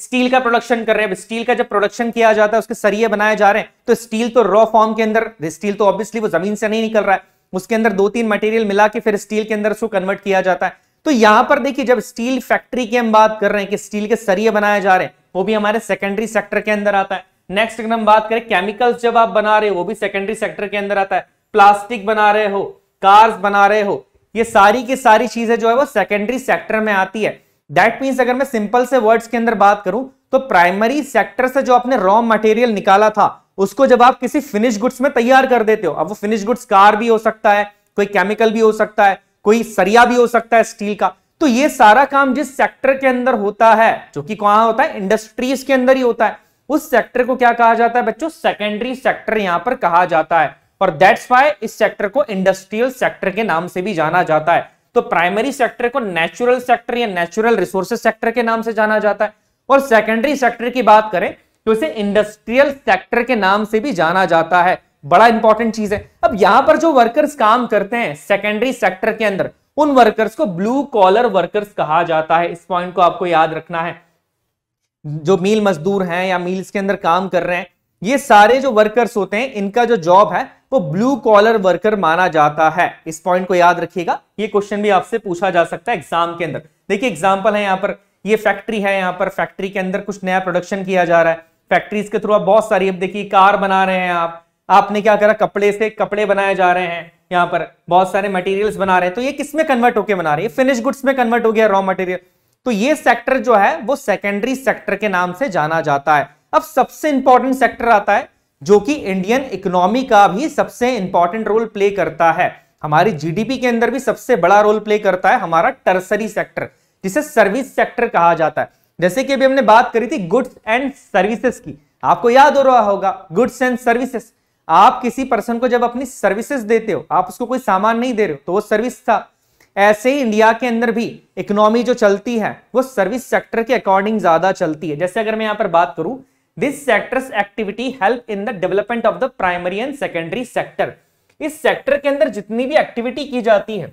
स्टील का प्रोडक्शन कर रहे हैं स्टील का जब प्रोडक्शन किया जाता है उसके सरिये बनाए जा रहे हैं तो स्टील तो रॉ फॉर्म के अंदर स्टील तो ऑब्वियसली वो जमीन से नहीं निकल रहा है उसके अंदर दो तीन मटेरियल मिला के फिर स्टील के अंदर उसको कन्वर्ट किया जाता है तो यहां पर देखिए जब स्टील फैक्ट्री की हम बात कर रहे हैं कि स्टील के सरिये बनाए जा रहे हैं वो भी हमारे सेकेंडरी सेक्टर के अंदर आता है नेक्स्ट अगर हम बात करें केमिकल्स जब आप बना रहे हो वो भी सेकेंडरी सेक्टर के अंदर आता है प्लास्टिक बना रहे हो कार्स बना रहे हो ये सारी की सारी चीजें जो है वो सेकेंडरी सेक्टर में आती है दैट मीन्स अगर मैं सिंपल से वर्ड्स के अंदर बात करूं तो प्राइमरी सेक्टर से जो आपने रॉ मटेरियल निकाला था उसको जब आप किसी फिनिश गुड्स में तैयार कर देते हो अब वो फिनिश गुड्स कार भी हो सकता है कोई केमिकल भी हो सकता है कोई सरिया भी हो सकता है स्टील का तो ये सारा काम जिस सेक्टर के अंदर होता है जो कि कहा होता है इंडस्ट्रीज के अंदर ही होता है उस सेक्टर को क्या कहा जाता है बच्चों सेकेंडरी सेक्टर यहां पर कहा जाता है और दैट्स वाई इस सेक्टर को इंडस्ट्रियल सेक्टर के नाम से भी जाना जाता है तो प्राइमरी सेक्टर को नेचुरल सेक्टर या नेचुरल रिसोर्सेज सेक्टर के नाम से जाना जाता है और सेकेंडरी सेक्टर की बात करें तो इसे इंडस्ट्रियल सेक्टर के नाम से भी जाना जाता है बड़ा इंपॉर्टेंट चीज है अब यहां पर जो वर्कर्स काम करते हैं सेकेंडरी सेक्टर के अंदर उन वर्कर्स को ब्लू कॉलर वर्कर्स कहा जाता है इस पॉइंट को आपको याद रखना है जो मील मजदूर हैं या मील्स के अंदर काम कर रहे हैं ये सारे जो वर्कर्स होते हैं इनका जो जॉब है वो ब्लू कॉलर वर्कर माना जाता है इस पॉइंट को याद रखिएगा ये क्वेश्चन भी आपसे पूछा जा सकता है एग्जाम के अंदर देखिए एग्जाम्पल है यहाँ पर ये फैक्ट्री है यहाँ पर फैक्ट्री के अंदर कुछ नया प्रोडक्शन किया जा रहा है फैक्ट्रीज के थ्रू आप बहुत सारी अब देखिए कार बना रहे हैं आप आपने क्या करा कपड़े से कपड़े बनाए जा रहे हैं यहाँ पर बहुत सारे मटेरियल्स बना रहे हैं तो ये किस में कन्वर्ट होकर बना रहे हैं फिनिश गुड्स में कन्वर्ट हो गया रॉ मटेरियल तो ये सेक्टर जो है वो सेकेंडरी सेक्टर के नाम से जाना जाता है अब सबसे इंपॉर्टेंट सेक्टर आता है जो कि इंडियन इकोनॉमी का भी सबसे इंपॉर्टेंट रोल प्ले करता है हमारी जीडीपी के अंदर भी सबसे बड़ा रोल प्ले करता है हमारा टर्सरी सेक्टर जिसे सर्विस सेक्टर कहा जाता है जैसे कि अभी हमने बात करी थी गुड्स एंड सर्विसेस की आपको याद हो रहा होगा गुड्स एंड सर्विसेस आप किसी पर्सन को जब अपनी सर्विसेस देते हो आप उसको कोई सामान नहीं दे रहे हो तो वो सर्विस था ऐसे ही इंडिया के अंदर भी इकोनॉमी जो चलती है वो सर्विस सेक्टर के अकॉर्डिंग ज्यादा चलती है जैसे अगर मैं यहां पर बात करूं this sectors activity help in the development of the primary and secondary sector इस सेक्टर के अंदर जितनी भी एक्टिविटी की जाती है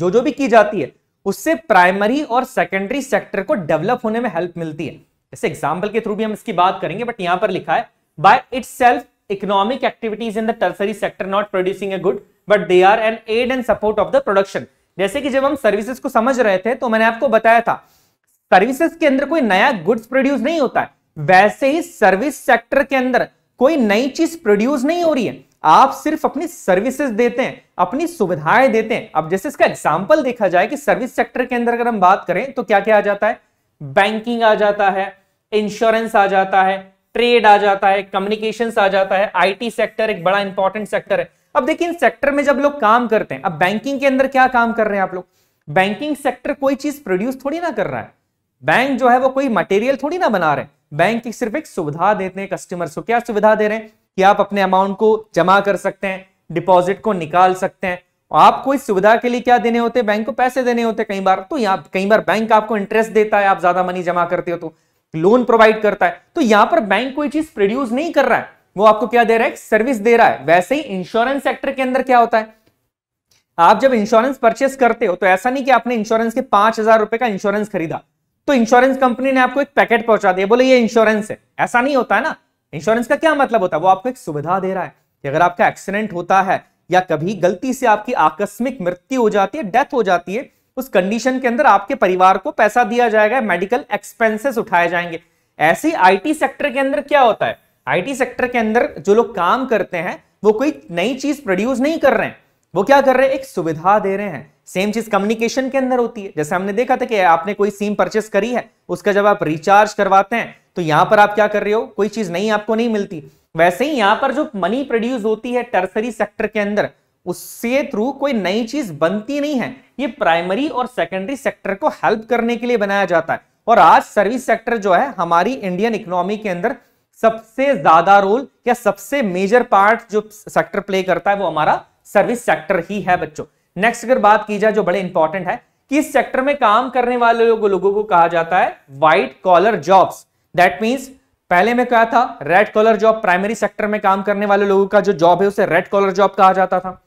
जो जो भी की जाती है उससे प्राइमरी और सेकेंडरी सेक्टर को डेवलप होने में हेल्प मिलती है जैसे एग्जाम्पल के थ्रू भी हम इसकी बात करेंगे बट यहां पर लिखा है by itself economic activities in the tertiary sector not producing a good but they are an aid and support of the production जैसे कि जब हम सर्विसेज को समझ रहे थे तो मैंने आपको बताया था सर्विसेज के अंदर कोई नया गुड्स प्रोड्यूस नहीं होता है वैसे ही सर्विस सेक्टर के अंदर कोई नई चीज प्रोड्यूस नहीं हो रही है आप सिर्फ अपनी सर्विसेज देते हैं अपनी सुविधाएं देते हैं अब जैसे इसका एग्जाम्पल देखा जाए कि सर्विस सेक्टर के अंदर अगर हम बात करें तो क्या क्या आ जाता है बैंकिंग आ जाता है इंश्योरेंस आ जाता है ट्रेड आ जाता है कम्युनिकेशन आ जाता है आईटी सेक्टर एक बड़ा इंपॉर्टेंट सेक्टर है अब देखिए इन सेक्टर में जब लोग काम करते हैं अब बैंकिंग के अंदर क्या काम कर रहे हैं आप लोग बैंकिंग सेक्टर कोई चीज प्रोड्यूस थोड़ी ना कर रहा है बैंक जो है वो कोई मटेरियल थोड़ी ना बना रहे बैंक की सिर्फ एक सुविधा देते हैं कस्टमर्स को क्या सुविधा दे रहे हैं कि आप अपने अमाउंट को जमा कर सकते हैं डिपॉजिट को निकाल सकते हैं आपको इस सुविधा के लिए क्या देने होते हैं बैंक को पैसे देने होते हैं कई बार तो यहाँ कई बार बैंक आपको इंटरेस्ट देता है आप ज्यादा मनी जमा करते हो तो लोन प्रोवाइड करता है तो यहां पर बैंक कोई चीज प्रोड्यूस नहीं कर रहा है वो आपको क्या दे रहा है सर्विस दे रहा है वैसे ही इंश्योरेंस सेक्टर के अंदर क्या होता है आप जब इंश्योरेंस परचेस करते हो तो ऐसा नहीं कि आपने इंश्योरेंस के पांच हजार रुपए का इंश्योरेंस खरीदा तो इंश्योरेंस कंपनी ने आपको एक पैकेट पहुंचा दिया बोले ये इंश्योरेंस है ऐसा नहीं होता है ना इंश्योरेंस का क्या मतलब होता है वो आपको एक सुविधा दे रहा है कि अगर आपका एक्सीडेंट होता है या कभी गलती से आपकी आकस्मिक मृत्यु हो जाती है डेथ हो जाती है उस कंडीशन के अंदर आपके परिवार को पैसा दिया जाएगा मेडिकल एक्सपेंसेस उठाए जाएंगे ऐसे आईटी सेक्टर के अंदर क्या होता है आईटी सेक्टर के अंदर जो लोग काम करते हैं वो कोई नई चीज प्रोड्यूस नहीं कर रहे हैं वो क्या कर रहे हैं एक सुविधा दे रहे हैं सेम चीज कम्युनिकेशन के अंदर होती है जैसे हमने देखा था कि आपने कोई सिम परचेस करी है उसका जब आप रिचार्ज करवाते हैं तो यहां पर आप क्या कर रहे हो कोई चीज नहीं आपको नहीं मिलती वैसे ही यहां पर जो मनी प्रोड्यूस होती है टर्सरी सेक्टर के अंदर उसके थ्रू कोई नई चीज बनती नहीं है ये प्राइमरी और सेकेंडरी सेक्टर को हेल्प करने के लिए बनाया जाता है और आज सर्विस सेक्टर जो है हमारी इंडियन इकोनॉमी के अंदर सबसे ज्यादा रोल या सबसे मेजर पार्ट जो सेक्टर प्ले करता है वो हमारा सर्विस सेक्टर ही है बच्चों नेक्स्ट अगर बात की जाए जो बड़े इंपॉर्टेंट है कि इस सेक्टर में काम करने वाले लोगों लोगों को कहा जाता है white collar jobs that means पहले में क्या था red collar job primary sector में काम करने वाले लोगों का जो जॉब है उसे रेड कॉलर जॉब कहा जाता था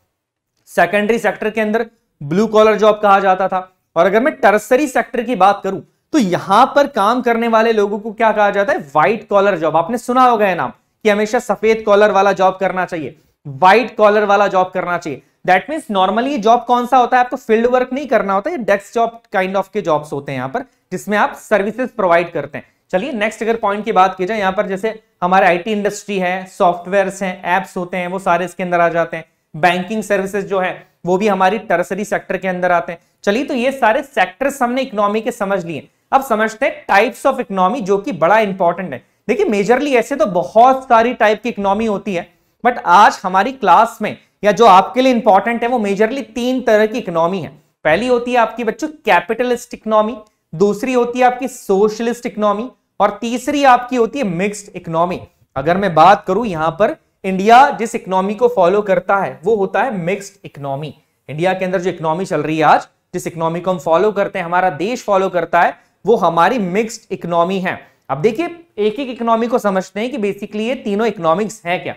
सेकेंडरी सेक्टर के अंदर ब्लू कॉलर जॉब कहा जाता था और अगर मैं टर्सरी सेक्टर की बात करूं तो यहां पर काम करने वाले लोगों को क्या कहा जाता है व्हाइट कॉलर जॉब आपने सुना होगा यह नाम कि हमेशा सफेद कॉलर वाला जॉब करना चाहिए व्हाइट कॉलर वाला जॉब करना चाहिए दैट मीन्स नॉर्मली जॉब कौन सा होता है आपको फील्ड वर्क नहीं करना होता है डेस्क जॉब काइंड ऑफ के जॉब्स होते हैं यहाँ पर जिसमें आप सर्विसेज प्रोवाइड करते हैं चलिए नेक्स्ट अगर पॉइंट की बात की जाए यहाँ पर जैसे हमारे आईटी इंडस्ट्री है सॉफ्टवेयर हैं एप्स होते हैं वो सारे इसके अंदर आ जाते हैं बैंकिंग सर्विसेज जो है वो भी हमारी टर्सरी सेक्टर के अंदर आते हैं चलिए तो ये सारे सेक्टर्स हमने इकोनॉमी के समझ लिए अब समझते हैं टाइप्स ऑफ इकोनॉमी जो कि बड़ा इंपॉर्टेंट है देखिए मेजरली ऐसे तो बहुत सारी टाइप की इकोनॉमी होती है बट आज हमारी क्लास में या जो आपके लिए इंपॉर्टेंट है वो मेजरली तीन तरह की इकोनॉमी है पहली होती है आपकी बच्चों कैपिटलिस्ट इकोनॉमी दूसरी होती है आपकी सोशलिस्ट इकोनॉमी और तीसरी आपकी होती है मिक्स्ड इकोनॉमी अगर मैं बात करूं यहां पर इंडिया जिस इकोनॉमी को फॉलो करता है वो होता है मिक्स्ड इकोनॉमी इंडिया के अंदर जो इकोनॉमी चल रही है आज जिस इकोनॉमी को हम फॉलो करते हैं हमारा देश फॉलो करता है वो हमारी मिक्स्ड इकोनॉमी है अब देखिए एक एक इकोनॉमी को समझते हैं कि बेसिकली ये तीनों इकोनॉमिक्स हैं क्या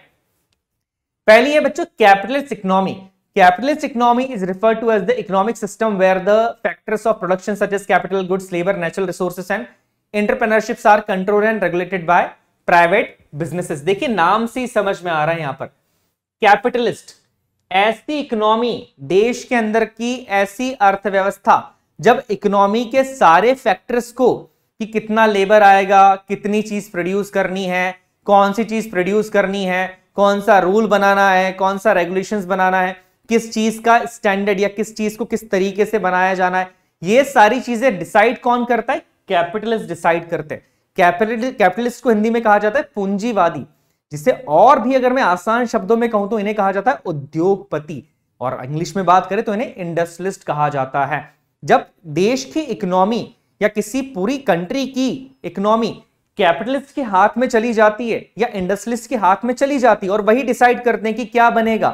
पहली है बच्चों capitalist economy capitalist economy is refer to as the economic system where the factors of production such as capital goods labour natural resources and entrepreneurships are control and regulated by private businesses देखिए नाम से ही समझ में आ रहा है यहां पर capitalist ऐसी इकोनॉमी देश के अंदर की ऐसी अर्थव्यवस्था जब इकोनॉमी के सारे फैक्टर्स को कि कितना लेबर आएगा कितनी चीज प्रोड्यूस करनी है कौन सी चीज प्रोड्यूस करनी है कौन सा रूल बनाना है कौन सा रेगुलेशंस बनाना है किस चीज का स्टैंडर्ड या किस चीज को किस तरीके से बनाया जाना है ये सारी चीजें डिसाइड कौन करता है कैपिटलिस्ट डिसाइड करते हैं कैपिटलिस्ट को हिंदी में कहा जाता है पूंजीवादी जिसे और भी अगर मैं आसान शब्दों में कहूं तो इन्हें कहा जाता है उद्योगपति और इंग्लिश में बात करें तो इन्हें इंडस्ट्रियलिस्ट कहा जाता है जब देश की इकोनॉमी या किसी पूरी कंट्री की इकोनॉमी कैपिटलिस्ट के हाथ में चली जाती है या इंडस्ट्रियलिस्ट के हाथ में चली जाती है और वही डिसाइड करते हैं कि क्या बनेगा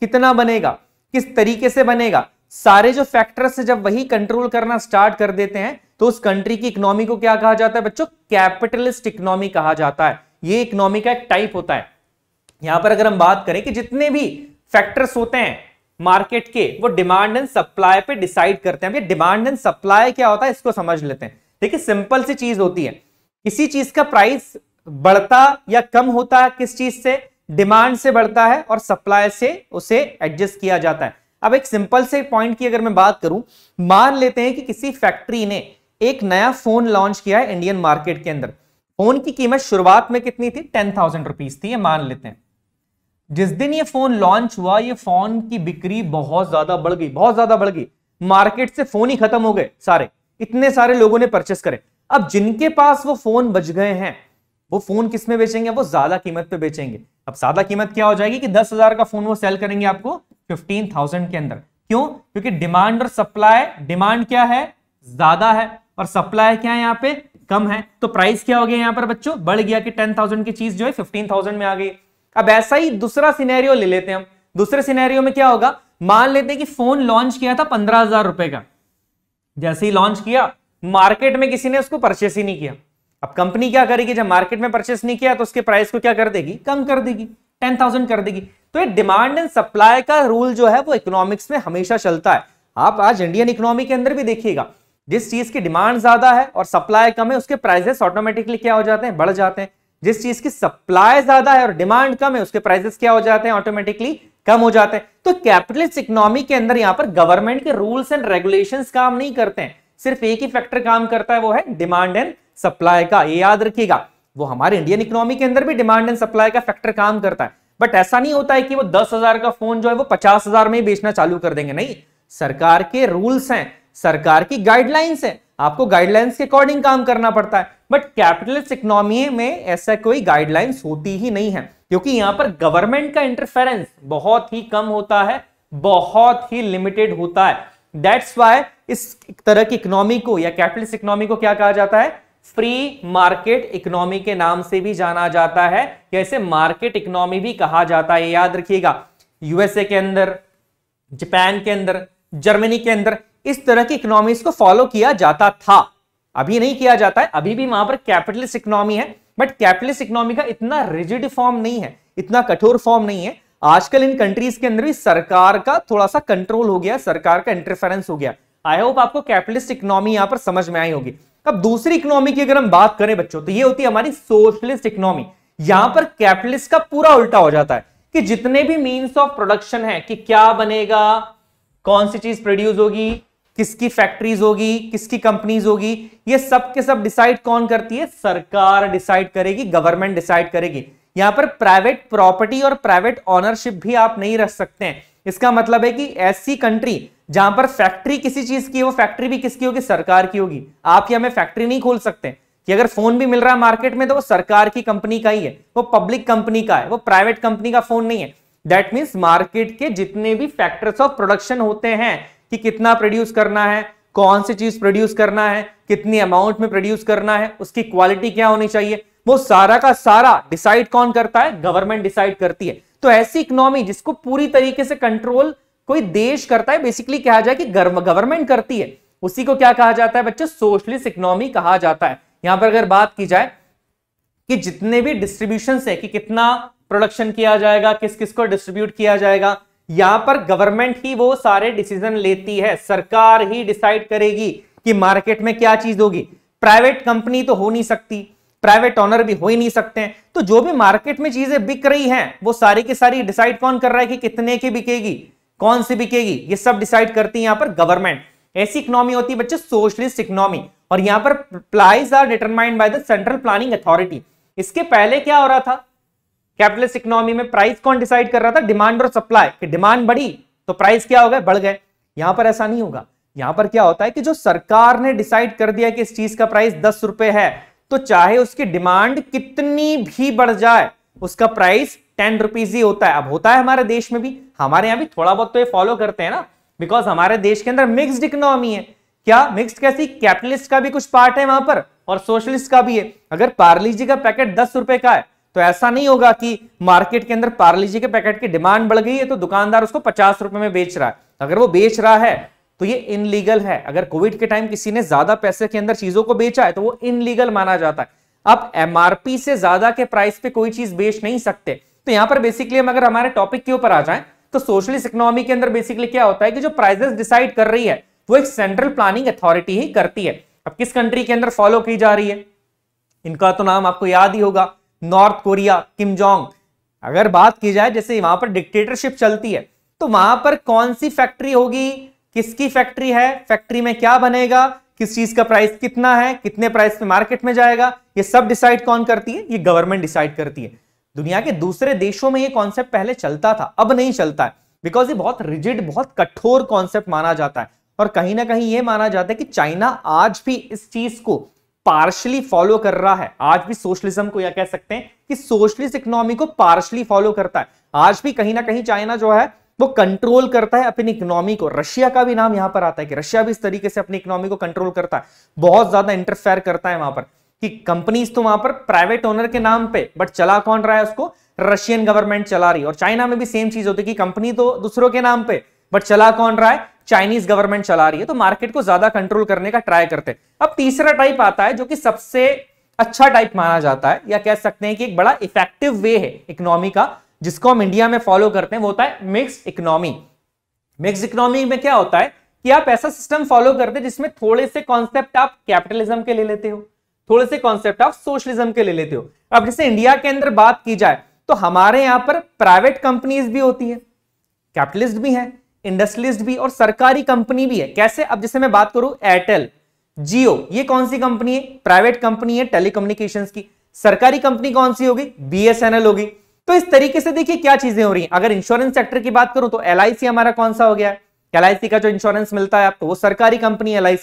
कितना बनेगा किस तरीके से बनेगा सारे जो फैक्टर्स जब वही कंट्रोल करना स्टार्ट कर देते हैं तो उस कंट्री की इकोनॉमी को क्या कहा जाता है बच्चों कैपिटलिस्ट इकोनॉमी कहा जाता है ये इकोनॉमी का एक टाइप होता है यहां पर अगर हम बात करें कि जितने भी फैक्टर्स होते हैं मार्केट के वो डिमांड एंड सप्लाई पे डिसाइड करते हैं डिमांड एंड सप्लाई क्या होता है इसको समझ लेते हैं देखिए सिंपल सी चीज होती है किसी चीज का प्राइस बढ़ता या कम होता है किस चीज से डिमांड से बढ़ता है और सप्लाई से उसे एडजस्ट किया जाता है अब एक सिंपल से पॉइंट की अगर मैं बात करूं मान लेते हैं कि किसी फैक्ट्री ने एक नया फोन लॉन्च किया है इंडियन मार्केट के अंदर फोन की कीमत शुरुआत में कितनी थी टेन थाउजेंड रुपीज थी ये मान लेते हैं जिस दिन ये फोन लॉन्च हुआ ये फोन की बिक्री बहुत ज्यादा बढ़ गई बहुत ज्यादा बढ़ गई मार्केट से फोन ही खत्म हो गए सारे इतने सारे लोगों ने परचेस करे अब जिनके पास वो फोन बच गए हैं वो फोन किस में बेचेंगे वो ज्यादा कीमत पे बेचेंगे अब ज्यादा कीमत क्या हो जाएगी कि दस हजार का फोन वो सेल करेंगे आपको फिफ्टीन थाउजेंड के अंदर क्यों क्योंकि डिमांड और सप्लाई डिमांड क्या है ज्यादा है और सप्लाई क्या है यहाँ पे कम है तो प्राइस क्या हो गया यहाँ पर बच्चों बढ़ गया कि टेन थाउजेंड की चीज जो है फिफ्टीन थाउजेंड में आ गई अब ऐसा ही दूसरा सिनेरियो ले लेते हैं हम दूसरे सिनेरियो में क्या होगा मान लेते हैं कि फोन लॉन्च किया था पंद्रह हजार रुपए का जैसे ही लॉन्च किया मार्केट में किसी ने उसको परचेस ही नहीं किया अब कंपनी क्या करेगी जब मार्केट में परचेस नहीं किया तो उसके प्राइस को क्या कर देगी कम कर देगी टेन थाउजेंड कर देगी तो ये डिमांड एंड सप्लाई का रूल जो है वो इकोनॉमिक्स में हमेशा चलता है आप आज इंडियन इकोनॉमी के अंदर भी देखिएगा जिस चीज की डिमांड ज्यादा है और सप्लाई कम है उसके प्राइसेस ऑटोमेटिकली क्या हो जाते हैं बढ़ जाते हैं जिस चीज की सप्लाई ज्यादा है और डिमांड कम है उसके प्राइसेस क्या हो जाते हैं ऑटोमेटिकली कम हो जाते हैं तो कैपिटलिस्ट इकोनॉमी के अंदर यहां पर गवर्नमेंट के रूल्स एंड रेगुलेशंस काम नहीं करते हैं सिर्फ एक ही फैक्टर काम करता है वो है डिमांड एंड सप्लाई का ये याद रखिएगा वो हमारे इंडियन इकोनॉमी के अंदर भी डिमांड एंड सप्लाई का फैक्टर काम करता है बट ऐसा नहीं होता है कि वो दस हजार का फोन जो है वो पचास हजार में ही बेचना चालू कर देंगे नहीं सरकार के रूल्स हैं सरकार की गाइडलाइंस हैं आपको गाइडलाइंस के अकॉर्डिंग काम करना पड़ता है बट कैपिटलिस्ट इकोनॉमी में ऐसा कोई गाइडलाइंस होती ही नहीं है क्योंकि यहां पर गवर्नमेंट का इंटरफेरेंस बहुत ही कम होता है बहुत ही लिमिटेड होता है दैट्स वाई इस तरह की इकोनॉमी को या कैपिटलिस्ट इकोनॉमी को क्या कहा जाता है फ्री मार्केट इकोनॉमी के नाम से भी जाना जाता है या इसे मार्केट इकोनॉमी भी कहा जाता है याद रखिएगा यूएसए के अंदर जापान के अंदर जर्मनी के अंदर इस तरह की इकोनॉमीज को फॉलो किया जाता था अभी नहीं किया जाता है अभी भी वहां पर कैपिटलिस्ट इकोनॉमी है बट कैपिटलिस्ट इकोनॉमी का इतना रिजिड फॉर्म नहीं है इतना कठोर फॉर्म नहीं है आजकल इन कंट्रीज के अंदर भी सरकार का थोड़ा सा कंट्रोल हो गया सरकार का इंटरफेरेंस हो गया आई होप आपको कैपिटलिस्ट इकोनॉमी यहां पर समझ में आई होगी अब दूसरी इकोनॉमी की अगर हम बात करें बच्चों तो ये होती है हमारी सोशलिस्ट इकोनॉमी यहां पर कैपिटलिस्ट का पूरा उल्टा हो जाता है कि जितने भी मीन्स ऑफ प्रोडक्शन है कि क्या बनेगा कौन सी चीज प्रोड्यूस होगी किसकी फैक्ट्रीज होगी किसकी कंपनीज होगी ये सब के सब डिसाइड कौन करती है सरकार डिसाइड करेगी गवर्नमेंट डिसाइड करेगी यहां पर प्राइवेट प्रॉपर्टी और प्राइवेट ऑनरशिप भी आप नहीं रख सकते हैं इसका मतलब है कि ऐसी कंट्री जहां पर फैक्ट्री किसी चीज की हो फैक्ट्री भी किसकी होगी सरकार की होगी आप यहाँ हमें फैक्ट्री नहीं खोल सकते कि अगर फोन भी मिल रहा है मार्केट में तो वो सरकार की कंपनी का ही है वो पब्लिक कंपनी का है वो प्राइवेट कंपनी का फोन नहीं है दैट मीन्स मार्केट के जितने भी फैक्टर्स ऑफ प्रोडक्शन होते हैं कि कितना प्रोड्यूस करना है कौन सी चीज प्रोड्यूस करना है कितनी अमाउंट में प्रोड्यूस करना है उसकी क्वालिटी क्या होनी चाहिए वो सारा का सारा डिसाइड कौन करता है गवर्नमेंट डिसाइड करती है तो ऐसी इकोनॉमी जिसको पूरी तरीके से कंट्रोल कोई देश करता है बेसिकली कहा जाए कि गवर्नमेंट करती है उसी को क्या कहा जाता है बच्चे सोशलिस्ट इकोनॉमी कहा जाता है यहां पर अगर बात की जाए कि जितने भी डिस्ट्रीब्यूशन है कि कितना प्रोडक्शन किया जाएगा किस किस को डिस्ट्रीब्यूट किया जाएगा यहां पर गवर्नमेंट ही वो सारे डिसीजन लेती है सरकार ही डिसाइड करेगी कि मार्केट में क्या चीज होगी प्राइवेट कंपनी तो हो नहीं सकती प्राइवेट ऑनर भी हो ही नहीं सकते हैं तो जो भी मार्केट में चीजें बिक रही हैं वो सारी की सारी डिसाइड कौन कर रहा है कि कितने की बिकेगी कौन सी बिकेगी ये सब डिसाइड करती है यहां पर गवर्नमेंट ऐसी इकोनॉमी होती है बच्चे सोशलिस्ट इकोनॉमी और यहां पर prices are determined by the central planning authority इसके पहले क्या हो रहा था कैपिटलिस्ट इकोनॉमी में प्राइस कौन डिसाइड कर रहा था डिमांड और सप्लाई कि डिमांड बढ़ी तो प्राइस क्या हो गए बढ़ गए यहां पर ऐसा नहीं होगा यहां पर क्या होता है कि जो सरकार ने डिसाइड कर दिया कि इस चीज का प्राइस दस रुपए है तो चाहे उसकी डिमांड कितनी भी बढ़ जाए उसका प्राइस टेन रुपीज ही होता है अब होता है हमारे देश में भी हमारे यहां भी थोड़ा बहुत तो ये फॉलो करते हैं ना बिकॉज हमारे देश के अंदर मिक्सड इकोनॉमी है क्या मिक्सड कैसी कैपिटलिस्ट का भी कुछ पार्ट है वहां पर और सोशलिस्ट का भी है अगर पार्ली जी का पैकेट दस रुपए का है तो ऐसा नहीं होगा कि मार्केट के अंदर पार्लीजी के पैकेट की डिमांड बढ़ गई है तो दुकानदार उसको पचास रुपए में बेच रहा है तो अगर वो बेच रहा है तो ये इनलीगल है अगर कोविड के टाइम किसी ने ज्यादा पैसे के अंदर चीजों को बेचा है तो वो इनलीगल माना जाता है अब एमआरपी से ज्यादा के प्राइस पे कोई चीज बेच नहीं सकते तो यहां पर बेसिकली हम अगर हमारे टॉपिक के ऊपर आ जाए तो सोशलिस्ट इकोनॉमी के अंदर बेसिकली क्या होता है कि जो प्राइजेस डिसाइड कर रही है वो एक सेंट्रल प्लानिंग अथॉरिटी ही करती है अब किस कंट्री के अंदर फॉलो की जा रही है इनका तो नाम आपको याद ही होगा नॉर्थ कोरिया किमजोंग अगर बात की जाए जैसे वहां पर डिक्टेटरशिप चलती है तो वहां पर कौन सी फैक्ट्री होगी किसकी फैक्ट्री है फैक्ट्री में क्या बनेगा किस चीज का प्राइस कितना है कितने प्राइस पे मार्केट में जाएगा ये सब डिसाइड कौन करती है ये गवर्नमेंट डिसाइड करती है दुनिया के दूसरे देशों में ये कॉन्सेप्ट पहले चलता था अब नहीं चलता है बिकॉज ये बहुत रिजिड बहुत कठोर कॉन्सेप्ट माना जाता है और कहीं ना कहीं ये माना जाता है कि चाइना आज भी इस चीज को पार्शली फॉलो कर रहा है आज भी सोशलिज्म को यह कह सकते हैं कि सोशलिस्ट इकोनॉमी को पार्शली फॉलो करता है आज भी कहीं ना कहीं चाइना जो है वो कंट्रोल करता है अपनी इकोनॉमी को रशिया का भी नाम यहां पर आता है कि रशिया भी इस तरीके से अपनी इकोनॉमी को कंट्रोल करता है बहुत ज्यादा इंटरफेयर करता है वहां पर कि कंपनीज तो वहां पर प्राइवेट ओनर के नाम पे बट चला कौन रहा है उसको रशियन गवर्नमेंट चला रही है और चाइना में भी सेम चीज होती है कि कंपनी तो दूसरों के नाम पे बट चला कौन रहा है चाइनीज गवर्नमेंट चला रही है तो मार्केट को ज्यादा कंट्रोल करने का ट्राई करते हैं अब तीसरा टाइप आता है जो कि सबसे अच्छा टाइप माना जाता है या कह सकते हैं कि एक बड़ा इफेक्टिव वे है इकोनॉमी का जिसको हम इंडिया में फॉलो करते हैं वो होता है मिक्स इकोनॉमी मिक्स इकोनॉमी में क्या होता है कि आप ऐसा सिस्टम फॉलो करते हैं जिसमें थोड़े से कॉन्सेप्ट आप कैपिटलिज्म के ले लेते हो थोड़े से कॉन्सेप्ट आप सोशलिज्म के ले लेते हो अब जैसे इंडिया के अंदर बात की जाए तो हमारे यहां पर प्राइवेट कंपनीज भी होती है कैपिटलिस्ट भी है इंडस्ट्रियलिस्ट भी और सरकारी कंपनी भी है कैसे अब जैसे मैं बात करूं एयरटेल जियो ये कौन सी कंपनी है प्राइवेट कंपनी है टेलीकम्युनिकेशन की सरकारी कंपनी कौन सी होगी बीएसएनएल होगी तो इस तरीके से देखिए क्या चीजें हो रही हैं अगर इंश्योरेंस सेक्टर की बात करूं तो एल हमारा कौन सा हो गया है एल का जो इंश्योरेंस मिलता है आपको वो सरकारी कंपनी एल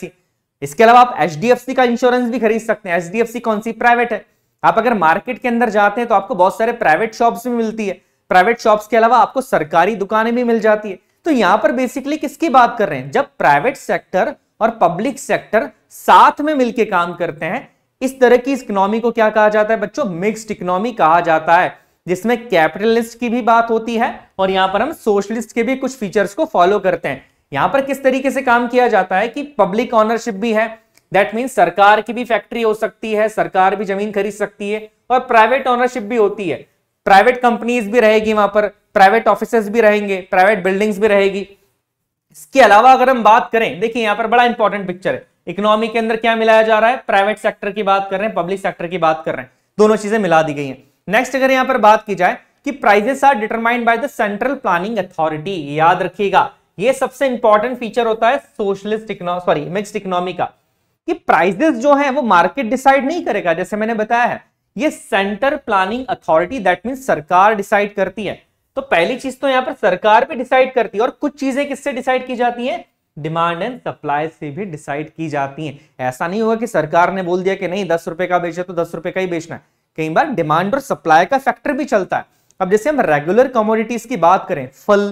इसके अलावा आप एच का इंश्योरेंस भी खरीद सकते हैं एच कौन सी प्राइवेट है आप अगर मार्केट के अंदर जाते हैं तो आपको बहुत सारे प्राइवेट शॉप्स भी मिलती है प्राइवेट शॉप्स के अलावा आपको सरकारी दुकानें भी मिल जाती है तो यहां पर बेसिकली किसकी बात कर रहे हैं जब प्राइवेट सेक्टर और पब्लिक सेक्टर साथ में मिलकर काम करते हैं इस तरह की इकोनॉमी को क्या कहा जाता है बच्चों मिक्स्ड इकोनॉमी कहा जाता है जिसमें कैपिटलिस्ट की भी बात होती है और यहां पर हम सोशलिस्ट के भी कुछ फीचर्स को फॉलो करते हैं यहां पर किस तरीके से काम किया जाता है कि पब्लिक ऑनरशिप भी है दैट मीन सरकार की भी फैक्ट्री हो सकती है सरकार भी जमीन खरीद सकती है और प्राइवेट ऑनरशिप भी होती है प्राइवेट कंपनीज भी रहेगी वहां पर प्राइवेट ऑफिस भी रहेंगे प्राइवेट बिल्डिंग्स भी रहेगी इसके अलावा अगर हम बात करें देखिए यहाँ पर बड़ा इंपॉर्टेंट पिक्चर है इकोनॉमी के अंदर क्या मिलाया जा रहा है प्राइवेट सेक्टर की बात कर रहे हैं पब्लिक सेक्टर की बात कर रहे हैं दोनों चीजें मिला दी गई हैं नेक्स्ट अगर यहाँ पर बात की जाए कि prices are determined by the central planning authority याद रखिएगा ये सबसे इंपॉर्टेंट फीचर होता है socialist economy sorry mix economy का कि प्राइजेस जो है वो मार्केट डिसाइड नहीं करेगा जैसे मैंने बताया है ये centre planning authority that mean सरकार डिसाइड करती है तो पहली चीज तो यहां पर सरकार भी डिसाइड करती है और कुछ चीजें किससे डिसाइड की जाती है डिमांड एंड सप्लाई से भी डिसाइड की जाती है ऐसा नहीं होगा कि सरकार ने बोल दिया कि नहीं दस रुपए का बेचे तो दस रुपए का ही बेचना है कई बार डिमांड और सप्लाई का फैक्टर भी चलता है अब जैसे हम रेगुलर कमोडिटीज की बात करें फल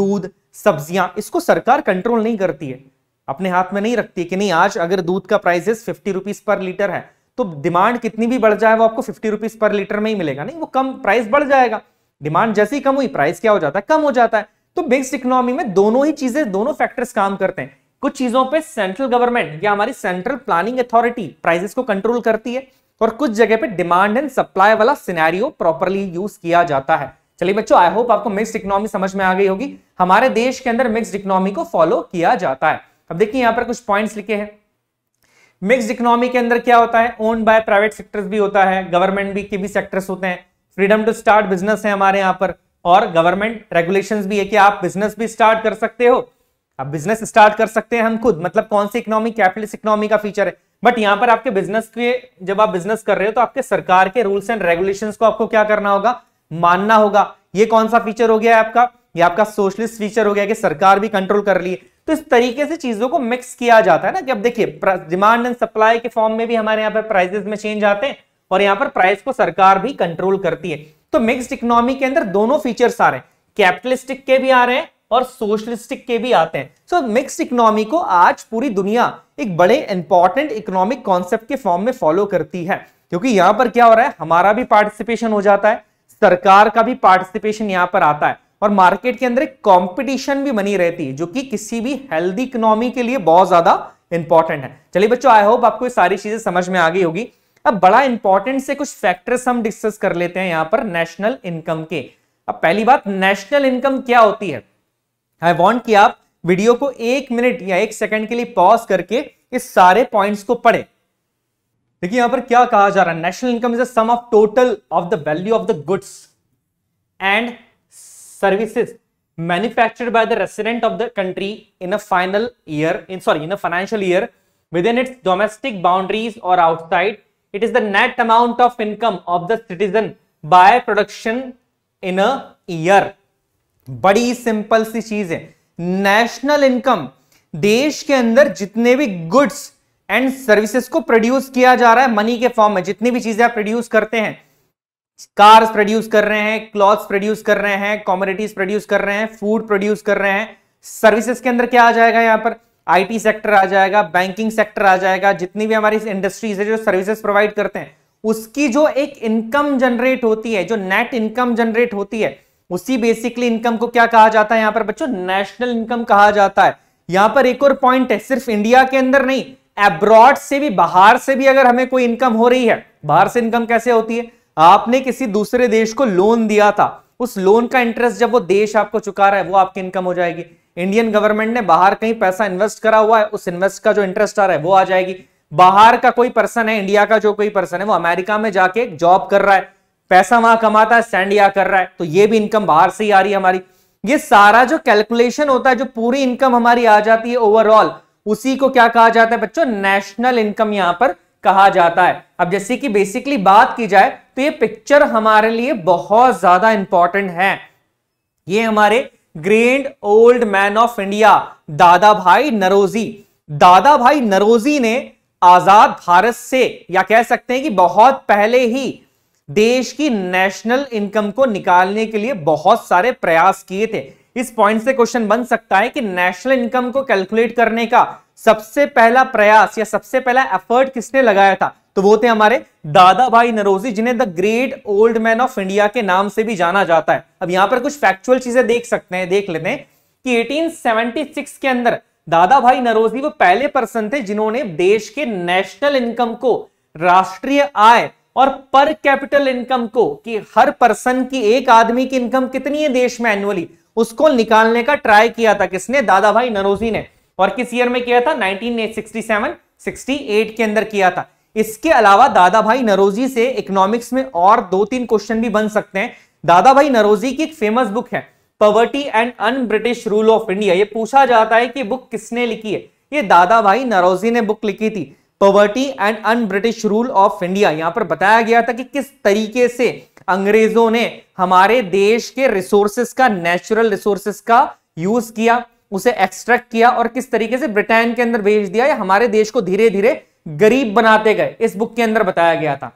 दूध सब्जियां इसको सरकार कंट्रोल नहीं करती है अपने हाथ में नहीं रखती कि नहीं आज अगर दूध का price fifty rupees per litre है तो डिमांड कितनी भी बढ़ जाए वो आपको फिफ्टी रुपीज पर लीटर में ही मिलेगा नहीं वो कम प्राइस बढ़ जाएगा डिमांड जैसे ही कम हुई प्राइस क्या हो जाता है कम हो जाता है तो मिक्सड इकोनॉमी में दोनों ही चीजें दोनों फैक्टर्स काम करते हैं कुछ चीजों पर सेंट्रल गवर्नमेंट या हमारी सेंट्रल प्लानिंग अथॉरिटी प्राइजेस को कंट्रोल करती है और कुछ जगह पर डिमांड एंड सप्लाई वाला सिनेरियो प्रॉपरली यूज किया जाता है चलिए बच्चों आई होप आपको मिक्सड इकोनॉमी समझ में आ गई होगी हमारे देश के अंदर मिक्स इकोनॉमी को फॉलो किया जाता है अब देखिए यहां पर कुछ पॉइंट्स लिखे हैं मिक्स इकोनॉमी के अंदर क्या होता है ओन बाय प्राइवेट सेक्टर्स भी होता है गवर्नमेंट भी के भी सेक्टर्स होते हैं फ्रीडम टू स्टार्ट बिजनेस है हमारे यहाँ पर और गवर्नमेंट रेगुलेशन भी है कि आप बिजनेस भी स्टार्ट कर सकते हो आप बिजनेस स्टार्ट कर सकते हैं हम खुद मतलब कौन सी इकोनॉमी कैपिटलिस्ट इकोनॉमी का फीचर है बट यहाँ पर आपके बिजनेस के जब आप बिजनेस कर रहे हो तो आपके सरकार के रूल्स एंड रेगुलेशन को आपको क्या करना होगा मानना होगा ये कौन सा फीचर हो गया है आपका ये आपका सोशलिस्ट फीचर हो गया कि सरकार भी कंट्रोल कर रही है तो इस तरीके से चीजों को मिक्स किया जाता है ना कि अब देखिए डिमांड एंड सप्लाई के फॉर्म में भी हमारे यहाँ पर प्राइजेस में चेंज आते हैं और यहाँ पर प्राइस को सरकार भी कंट्रोल करती है तो मिक्सड इकोनॉमी के अंदर दोनों फीचर्स आ रहे हैं कैपिटलिस्टिक के भी आ रहे हैं और सोशलिस्टिक के भी आते हैं सो मिक्स इकोनॉमी को आज पूरी दुनिया एक बड़े इंपॉर्टेंट इकोनॉमिक कॉन्सेप्ट के फॉर्म में फॉलो करती है क्योंकि यहां पर क्या हो रहा है हमारा भी पार्टिसिपेशन हो जाता है सरकार का भी पार्टिसिपेशन यहां पर आता है और मार्केट के अंदर एक कॉम्पिटिशन भी बनी रहती है जो कि किसी भी हेल्दी इकोनॉमी के लिए बहुत ज्यादा इंपॉर्टेंट है चलिए बच्चों आई होप आपको सारी चीजें समझ में आ गई होगी अब बड़ा इंपॉर्टेंट से कुछ फैक्टर्स हम डिस्कस कर लेते हैं यहां पर नेशनल इनकम के अब पहली बात नेशनल इनकम क्या होती है आई वॉन्ट कि आप वीडियो को एक मिनट या एक सेकेंड के लिए पॉज करके इस सारे पॉइंट को पढ़े देखिए यहां पर क्या कहा जा रहा है national income is the sum of total of the value of the goods and services manufactured by the resident of the country in a final year in sorry in a financial year within its domestic boundaries or outside it is the net amount of income of the citizen by production in a year बड़ी simple सी चीज है national income देश के अंदर जितने भी goods and services को प्रोड्यूस किया जा रहा है मनी के फॉर्म में जितनी भी चीजें आप प्रोड्यूस करते हैं कार्स प्रोड्यूस कर रहे हैं क्लॉथ्स प्रोड्यूस कर रहे हैं कॉमोडिटीज प्रोड्यूस कर रहे हैं फूड प्रोड्यूस कर रहे हैं सर्विसेज के अंदर क्या आ जाएगा यहाँ पर आईटी सेक्टर आ जाएगा बैंकिंग सेक्टर आ जाएगा जितनी भी हमारी इंडस्ट्रीज है जो सर्विसेज प्रोवाइड करते हैं उसकी जो एक इनकम जनरेट होती है जो नेट इनकम जनरेट होती है उसी बेसिकली इनकम को क्या कहा जाता है यहाँ पर बच्चों नेशनल इनकम कहा जाता है यहां पर एक और पॉइंट है सिर्फ इंडिया के अंदर नहीं एब्रॉड से भी बाहर से भी अगर हमें कोई इनकम हो रही है बाहर से इनकम कैसे होती है आपने किसी दूसरे देश को लोन दिया था उस लोन का इंटरेस्ट जब वो देश आपको चुका रहा है वो आपकी इनकम हो जाएगी इंडियन गवर्नमेंट ने बाहर कहीं पैसा इन्वेस्ट करा हुआ है उस इन्वेस्ट का जो इंटरेस्ट आ रहा है वो आ जाएगी बाहर का कोई पर्सन है इंडिया का जो कोई पर्सन है वो अमेरिका में जाके जॉब कर रहा है पैसा वहां कमाता है सेंड या कर रहा है तो ये भी इनकम बाहर से ही आ रही है हमारी ये सारा जो कैलकुलेशन होता है जो पूरी इनकम हमारी आ जाती है ओवरऑल उसी को क्या कहा जाता है बच्चों नेशनल इनकम यहां पर कहा जाता है अब जैसे कि बेसिकली बात की जाए तो ये पिक्चर हमारे लिए बहुत ज्यादा इंपॉर्टेंट है ये हमारे grand old man of India Dadabhai Naoroji दादा भाई नरोजी ने आजाद भारत से या कह सकते हैं कि बहुत पहले ही देश की नेशनल इनकम को निकालने के लिए बहुत सारे प्रयास किए थे इस पॉइंट से क्वेश्चन बन सकता है कि नेशनल इनकम को कैलकुलेट करने का सबसे पहला प्रयास या सबसे पहला एफर्ट किसने लगाया था तो वो थे हमारे दादा भाई नरोजी जिन्हें the great old man of India के नाम से भी जाना जाता है अब यहां पर कुछ फैक्चुअल चीजें देख सकते हैं देख लेते हैं कि 1876 के अंदर दादा भाई नरोजी वो पहले पर्सन थे जिन्होंने देश के नेशनल इनकम को राष्ट्रीय आय और पर कैपिटल इनकम को कि हर पर्सन की एक आदमी की इनकम कितनी है देश में एनुअली उसको निकालने का ट्राई किया था किसने दादा भाई नरोजी ने और किस ईयर में किया था 1967 68 के अंदर किया था इसके अलावा दादा भाई नरोजी से इकोनॉमिक्स में और दो तीन क्वेश्चन भी बन सकते हैं दादा भाई नरोजी की एक फेमस बुक है poverty and un British rule of India ये पूछा जाता है कि बुक किसने लिखी है ये दादा भाई नरोजी ने बुक लिखी थी poverty and un British rule of India यहां पर बताया गया था कि किस तरीके से अंग्रेजों ने हमारे देश के रिसोर्सेस का नेचुरल रिसोर्सेस का यूज किया उसे एक्सट्रैक्ट किया और किस तरीके से ब्रिटेन के अंदर भेज दिया या हमारे देश को धीरे धीरे गरीब बनाते गए इस बुक के अंदर बताया गया था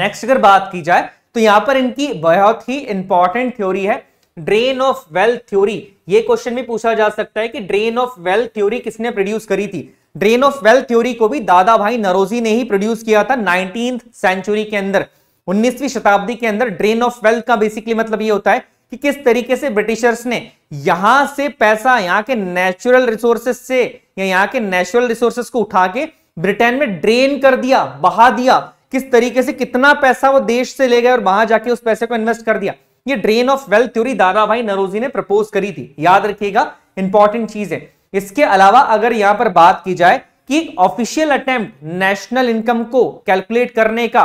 नेक्स्ट अगर बात की जाए तो यहां पर इनकी बहुत ही इंपॉर्टेंट थ्योरी है ड्रेन ऑफ वेल्थ थ्योरी ये क्वेश्चन भी पूछा जा सकता है कि ड्रेन ऑफ वेल्थ थ्योरी किसने प्रोड्यूस करी थी ड्रेन ऑफ वेल्थ थ्योरी को भी दादा भाई नरोजी ने ही प्रोड्यूस किया था नाइनटीन सेंचुरी के अंदर उन्नीसवीं शताब्दी के अंदर ड्रेन ऑफ वेल्थ का बेसिकली मतलब ये होता है कि किस तरीके से ब्रिटिशर्स ने यहां से पैसा यहां के नेचुरल रिसोर्सेस से या यहां के नेचुरल रिसोर्सेस को उठा के ब्रिटेन में ड्रेन कर दिया बहा दिया किस तरीके से कितना पैसा वो देश से ले गए और वहां जाके उस पैसे को इन्वेस्ट कर दिया ये ड्रेन ऑफ वेल्थ थ्योरी दादा भाई नरोजी ने प्रपोज करी थी याद रखिएगा इंपॉर्टेंट चीज है इसके अलावा अगर यहां पर बात की जाए कि ऑफिशियल अटेम्प्ट नेशनल इनकम को कैलकुलेट करने का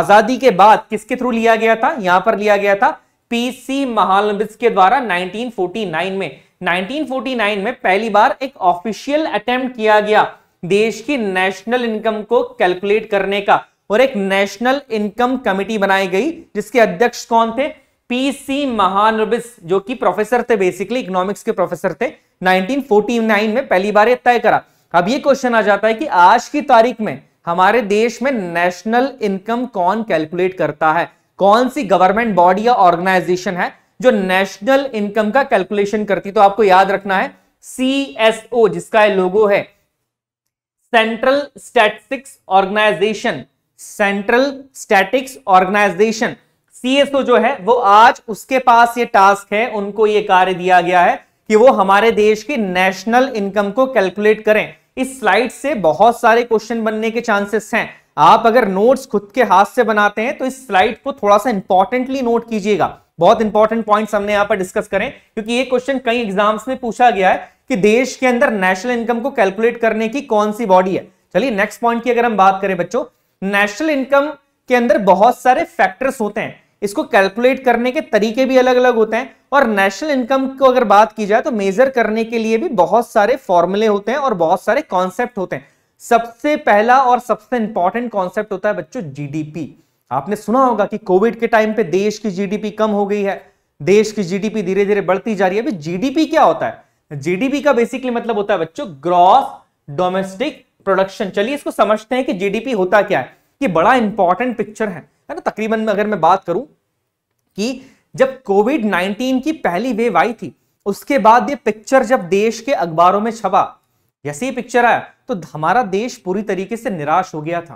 आजादी के बाद किसके थ्रू लिया गया था यहां पर लिया गया था पीसी महालंबिस के द्वारा 1949 में 1949 में पहली बार एक ऑफिशियल अटेम्प्ट किया गया देश की नेशनल इनकम को कैलकुलेट करने का और एक नेशनल इनकम कमेटी बनाई गई जिसके अध्यक्ष कौन थे पीसी महानबिस जो कि प्रोफेसर थे बेसिकली इकोनॉमिक्स के प्रोफेसर थे 1949 में पहली बार ये तय करा अब ये क्वेश्चन आ जाता है कि आज की तारीख में हमारे देश में नेशनल इनकम कौन कैलकुलेट करता है कौन सी गवर्नमेंट बॉडी या ऑर्गेनाइजेशन है जो नेशनल इनकम का कैलकुलेशन करती है तो आपको याद रखना है ओ जिसका लोगो है central statistics organisation central statistics organisation CSO जो है वो आज उसके पास ये टास्क है उनको ये कार्य दिया गया है कि वो हमारे देश की नेशनल इनकम को कैलकुलेट करें इस स्लाइड से बहुत सारे क्वेश्चन बनने के चांसेस हैं आप अगर नोट्स खुद के हाथ से बनाते हैं तो इस स्लाइड को थोड़ा सा इंपॉर्टेंटली नोट कीजिएगा बहुत इंपॉर्टेंट पॉइंट्स हमने यहां पर डिस्कस करें क्योंकि ये क्वेश्चन कई एग्जाम्स में पूछा गया है कि देश के अंदर नेशनल इनकम को कैलकुलेट करने की कौन सी बॉडी है चलिए नेक्स्ट पॉइंट की अगर हम बात करें बच्चों नेशनल इनकम के अंदर बहुत सारे फैक्टर्स होते हैं इसको कैलकुलेट करने के तरीके भी अलग अलग होते हैं और नेशनल इनकम को अगर बात की जाए तो मेजर करने के लिए भी बहुत सारे फॉर्मूले होते हैं और बहुत सारे कॉन्सेप्ट होते हैं सबसे पहला और सबसे इंपॉर्टेंट कॉन्सेप्ट होता है बच्चों जीडीपी आपने सुना होगा कि कोविड के टाइम पे देश की जीडीपी कम हो गई है देश की जीडीपी धीरे धीरे बढ़ती जा रही है जीडीपी क्या होता है जीडीपी का बेसिकली मतलब होता है बच्चों ग्रॉस डोमेस्टिक प्रोडक्शन चलिए इसको समझते हैं कि जीडीपी होता क्या है ये बड़ा इंपॉर्टेंट पिक्चर है ना तकरीबन अगर मैं बात करूं कि जब कोविड 19 की पहली वेव आई थी उसके बाद ये पिक्चर जब देश के अखबारों में छपा जैसे ही पिक्चर आया तो हमारा देश पूरी तरीके से निराश हो गया था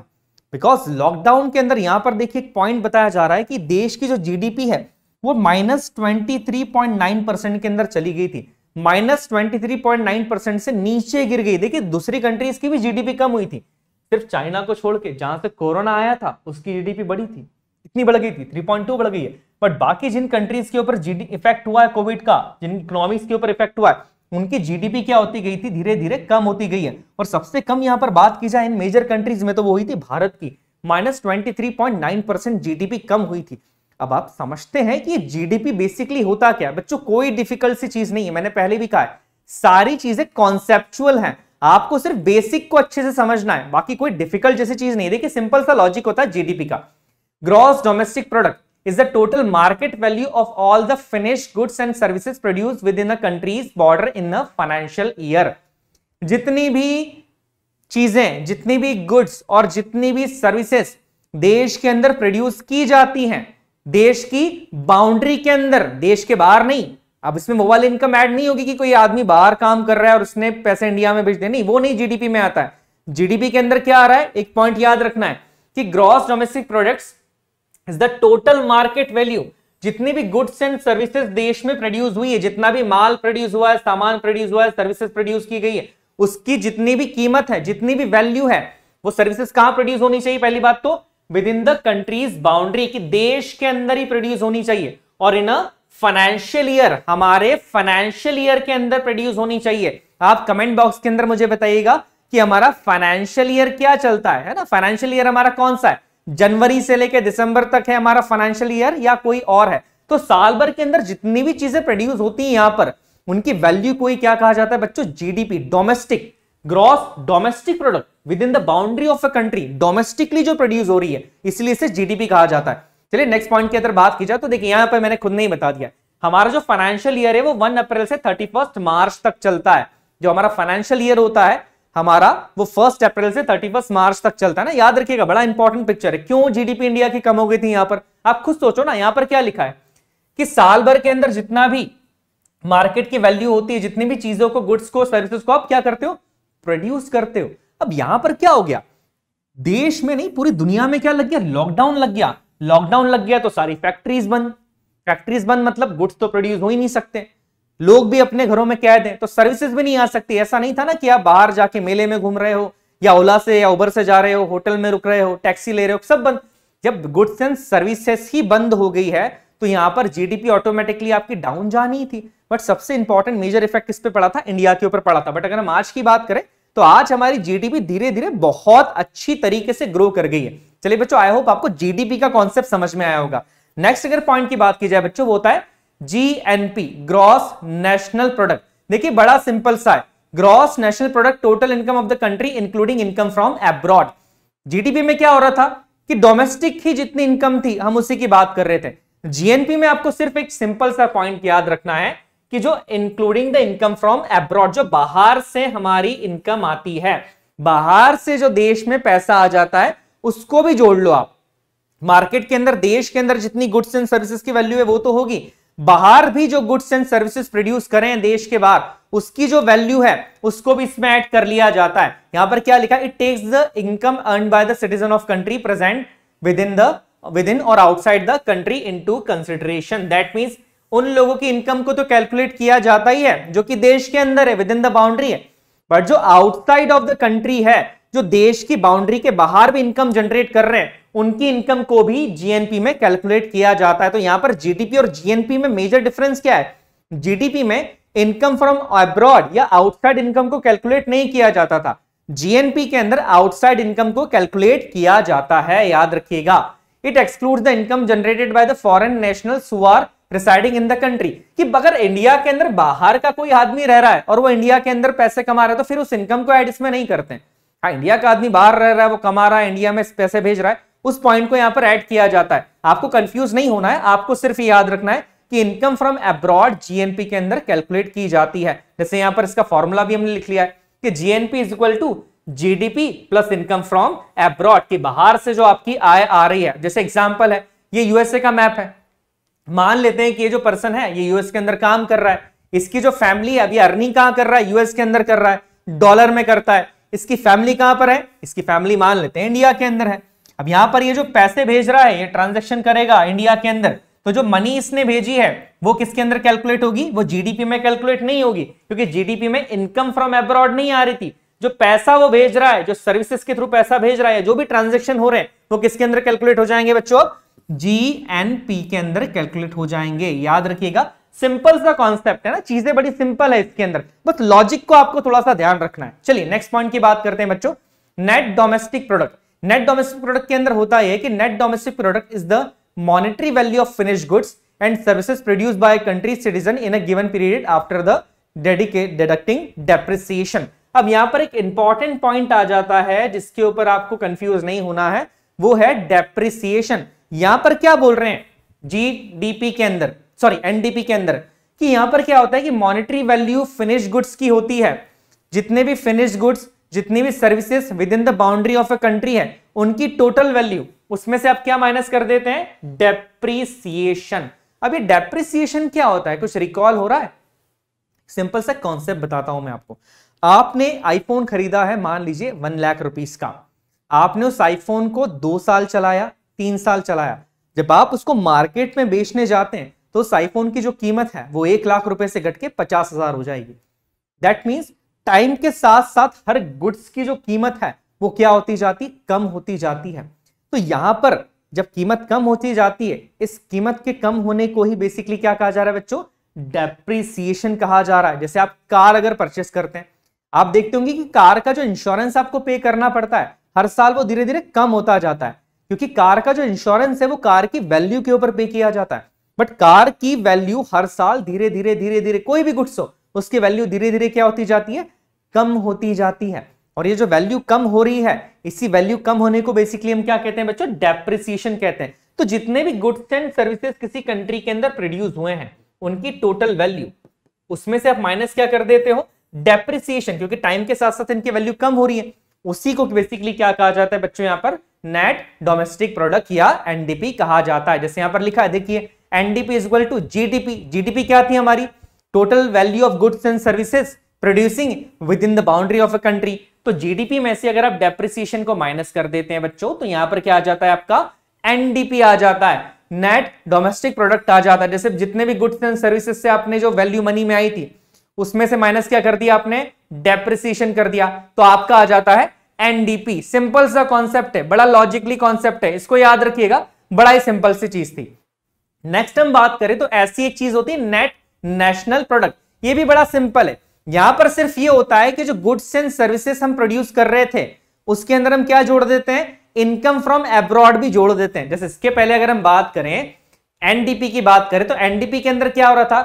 बिकॉज लॉकडाउन के अंदर यहां पर देखिए एक पॉइंट बताया जा रहा है कि देश की जो जीडीपी है वो minus twenty three point nine percent के अंदर चली गई थी minus twenty three point nine percent से नीचे गिर गई देखिए दूसरी कंट्रीज की भी जीडीपी कम हुई थी सिर्फ चाइना को छोड़ के जहां से कोरोना आया था उसकी जीडीपी बढ़ी थी इतनी बढ़ गई थी थ्री पॉइंट टू बढ़ गई है बट बाकी जिन कंट्रीज के ऊपर इफेक्ट हुआ है कोविड का जिन इकोनॉमिक्स के ऊपर इफेक्ट हुआ है उनकी जीडीपी क्या होती गई थी धीरे धीरे कम होती गई है और सबसे कम यहाँ पर बात की जाए इन मेजर कंट्रीज में तो वो हुई थी भारत की minus twenty three point nine percent GDP कम हुई थी अब आप समझते हैं कि जीडीपी बेसिकली होता क्या बच्चों कोई डिफिकल्ट सी चीज नहीं है मैंने पहले भी कहा है सारी चीजें कॉन्सेप्चुअल हैं आपको सिर्फ बेसिक को अच्छे से समझना है बाकी कोई डिफिकल्ट जैसी चीज नहीं देखिए सिंपल सा लॉजिक होता है जीडीपी का gross domestic product is the total market value of all the finished goods and services produced within a country's border in a financial year. जितनी भी चीजें जितनी भी गुड्स और जितनी भी सर्विसेस देश के अंदर प्रोड्यूस की जाती हैं देश की बाउंड्री के अंदर देश के बाहर नहीं अब इसमें मोबाइल इनकम ऐड नहीं होगी कि कोई आदमी बाहर काम कर रहा है और उसने पैसे इंडिया में भेज दे नहीं वो नहीं जीडीपी में आता है जीडीपी के अंदर क्या आ रहा है एक पॉइंट याद रखना है कि gross domestic products is the total market value जितनी भी गुड्स एंड सर्विसेज देश में प्रोड्यूस हुई है जितना भी माल प्रोड्यूस हुआ है सामान प्रोड्यूस हुआ है सर्विसेज प्रोड्यूस की गई है उसकी जितनी भी कीमत है जितनी भी वैल्यू है वो सर्विसेज कहां प्रोड्यूस होनी चाहिए पहली बात तो within the country's boundary की देश के अंदर ही प्रोड्यूस होनी चाहिए और इन अ फाइनेंशियल ईयर हमारे फाइनेंशियल ईयर के अंदर प्रोड्यूस होनी चाहिए आप कमेंट बॉक्स के अंदर मुझे बताइएगा कि हमारा फाइनेंशियल ईयर क्या चलता है है ना फाइनेंशियल ईयर हमारा कौन सा है जनवरी से लेकर दिसंबर तक है हमारा फाइनेंशियल ईयर या कोई और है तो साल भर के अंदर जितनी भी चीजें प्रोड्यूस होती हैं यहां पर उनकी वैल्यू को ही क्या कहा जाता है बच्चों GDP domestic gross domestic product within the boundary of a country domestically जो प्रोड्यूस हो रही है इसलिए इसे जीडीपी कहा जाता है चलिए नेक्स्ट पॉइंट की अंदर बात की जाए तो देखिए यहां पर मैंने खुद नहीं बता दिया हमारा जो फाइनेंशियल ईयर है वो वन अप्रैल से थर्टी मार्च तक चलता है जो हमारा फाइनेंशियल ईयर होता है हमारा वो फर्स्ट अप्रैल से थर्टी मार्च तक चलता है ना याद रखिएगा बड़ा इंपॉर्टेंट पिक्चर है क्यों जीडीपी इंडिया की कम हो गई थी यहां पर आप खुद सोचो ना यहां पर क्या लिखा है कि साल भर के अंदर जितना भी मार्केट की वैल्यू होती है जितनी भी चीजों को गुड्स को सर्विसेज को आप क्या करते हो प्रोड्यूस करते हो अब यहां पर क्या हो गया देश में नहीं पूरी दुनिया में क्या लग गया लॉकडाउन लग गया लॉकडाउन लग गया तो सारी फैक्ट्रीज बंद फैक्ट्रीज बंद मतलब गुड्स तो प्रोड्यूस हो ही नहीं सकते लोग भी अपने घरों में कैद हैं तो सर्विसेज भी नहीं आ सकती ऐसा नहीं था ना कि आप बाहर जाके मेले में घूम रहे हो या ओला से या उबर से जा रहे हो होटल में रुक रहे हो टैक्सी ले रहे हो सब बंद जब गुड्स एंड सर्विसेस ही बंद हो गई है तो यहां पर जीडीपी ऑटोमेटिकली आपकी डाउन जानी थी बट सबसे इंपॉर्टेंट मेजर इफेक्ट किस पे पड़ा था इंडिया के ऊपर पड़ा था बट अगर हम आज की बात करें तो आज हमारी जीडीपी धीरे धीरे बहुत अच्छी तरीके से ग्रो कर गई है चलिए बच्चों आई होप आपको जीडीपी का कॉन्सेप्ट समझ में आया होगा नेक्स्ट अगर पॉइंट की बात की जाए बच्चों वो होता है जीएनपी ग्रॉस नेशनल प्रोडक्ट देखिए बड़ा सिंपल सा है gross national product total income of the country including income from abroad GDP में क्या हो रहा था कि डोमेस्टिक ही जितनी इनकम थी हम उसी की बात कर रहे थे जीएनपी में आपको सिर्फ एक सिंपल सा पॉइंट याद रखना है कि जो including the income from abroad जो बाहर से हमारी इनकम आती है बाहर से जो देश में पैसा आ जाता है उसको भी जोड़ लो आप मार्केट के अंदर देश के अंदर जितनी गुड्स एंड सर्विसेज की वैल्यू है वो तो होगी बाहर भी जो गुड्स एंड सर्विसेज प्रोड्यूस करें देश के बाहर उसकी जो वैल्यू है उसको भी इसमें ऐड कर लिया जाता है यहां पर क्या लिखा it takes the income earn by the citizen of country present within the within और outside the country into consideration that means उन लोगों की इनकम को तो कैलकुलेट किया जाता ही है जो कि देश के अंदर है विद इन द बाउंड्री है बट जो आउटसाइड ऑफ द कंट्री है जो देश की बाउंड्री के बाहर भी इनकम जनरेट कर रहे हैं उनकी इनकम को भी जीएनपी में कैलकुलेट किया जाता है तो यहां पर जीडीपी और जीएनपी में मेजर डिफरेंस क्या है जीडीपी में इनकम फ्रॉम अब्रॉड या आउटसाइड इनकम को कैलकुलेट नहीं किया जाता था जीएनपी के अंदर आउटसाइड इनकम को कैलकुलेट किया जाता है याद रखिएगा it exclude the income generated by the foreign national residing in the country कि अगर इंडिया के अंदर बाहर का कोई आदमी रह रहा है और वो इंडिया के अंदर पैसे कमा रहा है तो फिर उस इनकम को एड इसमें नहीं करते हैं हाँ इंडिया का आदमी बाहर रह रहा है वो कमा रहा है इंडिया में पैसे भेज रहा है उस पॉइंट को यहाँ पर ऐड किया जाता है आपको कंफ्यूज नहीं होना है आपको सिर्फ याद रखना है कि इनकम फ्रॉम अब्रॉड जीएनपी के अंदर कैलकुलेट की जाती है जैसे यहां पर इसका फॉर्मूला भी हमने लिख लिया है कि GNP is equal to GDP plus income from abroad की बाहर से जो आपकी आय आ रही है जैसे एग्जाम्पल है ये यूएसए का मैप है मान लेते हैं कि ये जो पर्सन है ये यूएस के अंदर काम कर रहा है इसकी जो फैमिली है अभी अर्निंग कहां कर रहा है यूएस के अंदर कर रहा है डॉलर में करता है इसकी फैमिली कहां पर है इसकी फैमिली मान लेते हैं इंडिया के अंदर है अब यहां पर ये जो पैसे भेज रहा है ये ट्रांजेक्शन करेगा इंडिया के अंदर तो जो मनी इसने भेजी है वो किसके अंदर कैलकुलेट होगी वो जीडीपी में कैलकुलेट नहीं होगी क्योंकि जीडीपी में इनकम फ्रॉम एब्रॉड नहीं आ रही थी जो पैसा वो भेज रहा है जो सर्विसेज के थ्रू पैसा भेज रहा है जो भी ट्रांजेक्शन हो रहे हैं वो किसके अंदर कैलकुलेट हो जाएंगे बच्चों जी एन पी के अंदर कैलकुलेट हो जाएंगे याद रखिएगा सिंपल सा कॉन्सेप्ट है ना चीजें बड़ी सिंपल है इसके अंदर बस लॉजिक को आपको थोड़ा सा ध्यान रखना है चलिए नेक्स्ट पॉइंट की बात करते हैं बच्चों net domestic product net domestic product के अंदर होता है कि net domestic product is the monetary value of finish goods and services produce by country citizen in a given period after the dedicate deducting depreciation अब यहां पर एक important point आ जाता है जिसके ऊपर आपको कंफ्यूज नहीं होना है वो है डेप्रिसिएशन यहां पर क्या बोल रहे हैं जीडीपी के अंदर सॉरी एनडीपी के अंदर कि यहां पर क्या होता है कि मॉनिटरी वैल्यू फिनिश गुड्स की होती है जितने भी फिनिश गुड्स जितनी भी services within the boundary of a country है उनकी टोटल वैल्यू उसमें से आप क्या माइनस कर देते हैं डेप्रिसिएशन अब ये डेप्रिसिएशन क्या होता है कुछ रिकॉल हो रहा है सिंपल सा कॉन्सेप्ट बताता हूं मैं आपको आपने आईफोन खरीदा है मान लीजिए वन लाख रुपीज का आपने उस आईफोन को दो साल चलाया तीन साल चलाया जब आप उसको मार्केट में बेचने जाते हैं तो साइफोन की जो कीमत है वो एक लाख रुपए से घट के पचास हजार हो जाएगी दैट मीन्स टाइम के साथ साथ हर गुड्स की जो कीमत है वो क्या होती जाती कम होती जाती है तो यहां पर जब कीमत कम होती जाती है इस कीमत के कम होने को ही बेसिकली क्या कहा जा रहा है बच्चों डेप्रिसिएशन कहा जा रहा है जैसे आप कार अगर परचेस करते हैं आप देखते होंगे कि कार का जो इंश्योरेंस आपको पे करना पड़ता है हर साल वो धीरे धीरे कम होता जाता है क्योंकि कार का जो इंश्योरेंस है वो कार की वैल्यू के ऊपर पे किया जाता है बट कार की वैल्यू हर साल धीरे धीरे धीरे धीरे कोई भी गुड्स हो उसकी वैल्यू धीरे धीरे क्या होती जाती है कम होती जाती है और ये जो वैल्यू कम हो रही है इसी वैल्यू कम होने को बेसिकली हम क्या कहते हैं बच्चों डेप्रिसिएशन कहते हैं तो जितने भी गुड्स एंड सर्विसेज किसी कंट्री के अंदर प्रोड्यूस हुए हैं उनकी टोटल वैल्यू उसमें से आप माइनस क्या कर देते हो डेप्रिसिएशन क्योंकि टाइम के साथ साथ इनकी वैल्यू कम हो रही है उसी को बेसिकली क्या कहा जाता है बच्चों यहां पर नेट डोमेस्टिक प्रोडक्ट या एनडीपी कहा जाता है जैसे यहां पर लिखा है देखिए NDP is equal to GDP GDP क्या थी हमारी total value of goods and services producing within the boundary of a country तो जीडीपी में से अगर आप डेप्रिसिएशन को माइनस कर देते हैं बच्चों तो यहां पर क्या आ जाता है आपका एनडीपी आ जाता है नेट डोमेस्टिक प्रोडक्ट आ जाता है जैसे जितने भी गुड्स एंड सर्विसेज से आपने जो वैल्यू मनी में आई थी उसमें से माइनस क्या कर दिया आपने डेप्रिसिएशन कर दिया तो आपका आ जाता है एनडीपी सिंपल सा कॉन्सेप्ट है बड़ा लॉजिकली कॉन्सेप्ट है इसको याद रखिएगा बड़ा ही सिंपल सी चीज थी नेक्स्ट हम बात करें तो ऐसी एक चीज होती है नेट नेशनल प्रोडक्ट ये भी बड़ा सिंपल है यहां पर सिर्फ ये होता है कि जो गुड्स एंड सर्विसेस हम प्रोड्यूस कर रहे थे उसके अंदर हम क्या जोड़ देते हैं इनकम फ्रॉम एब्रॉड भी जोड़ देते हैं जैसे इसके पहले अगर हम बात करें एनडीपी की बात करें तो एनडीपी के अंदर क्या हो रहा था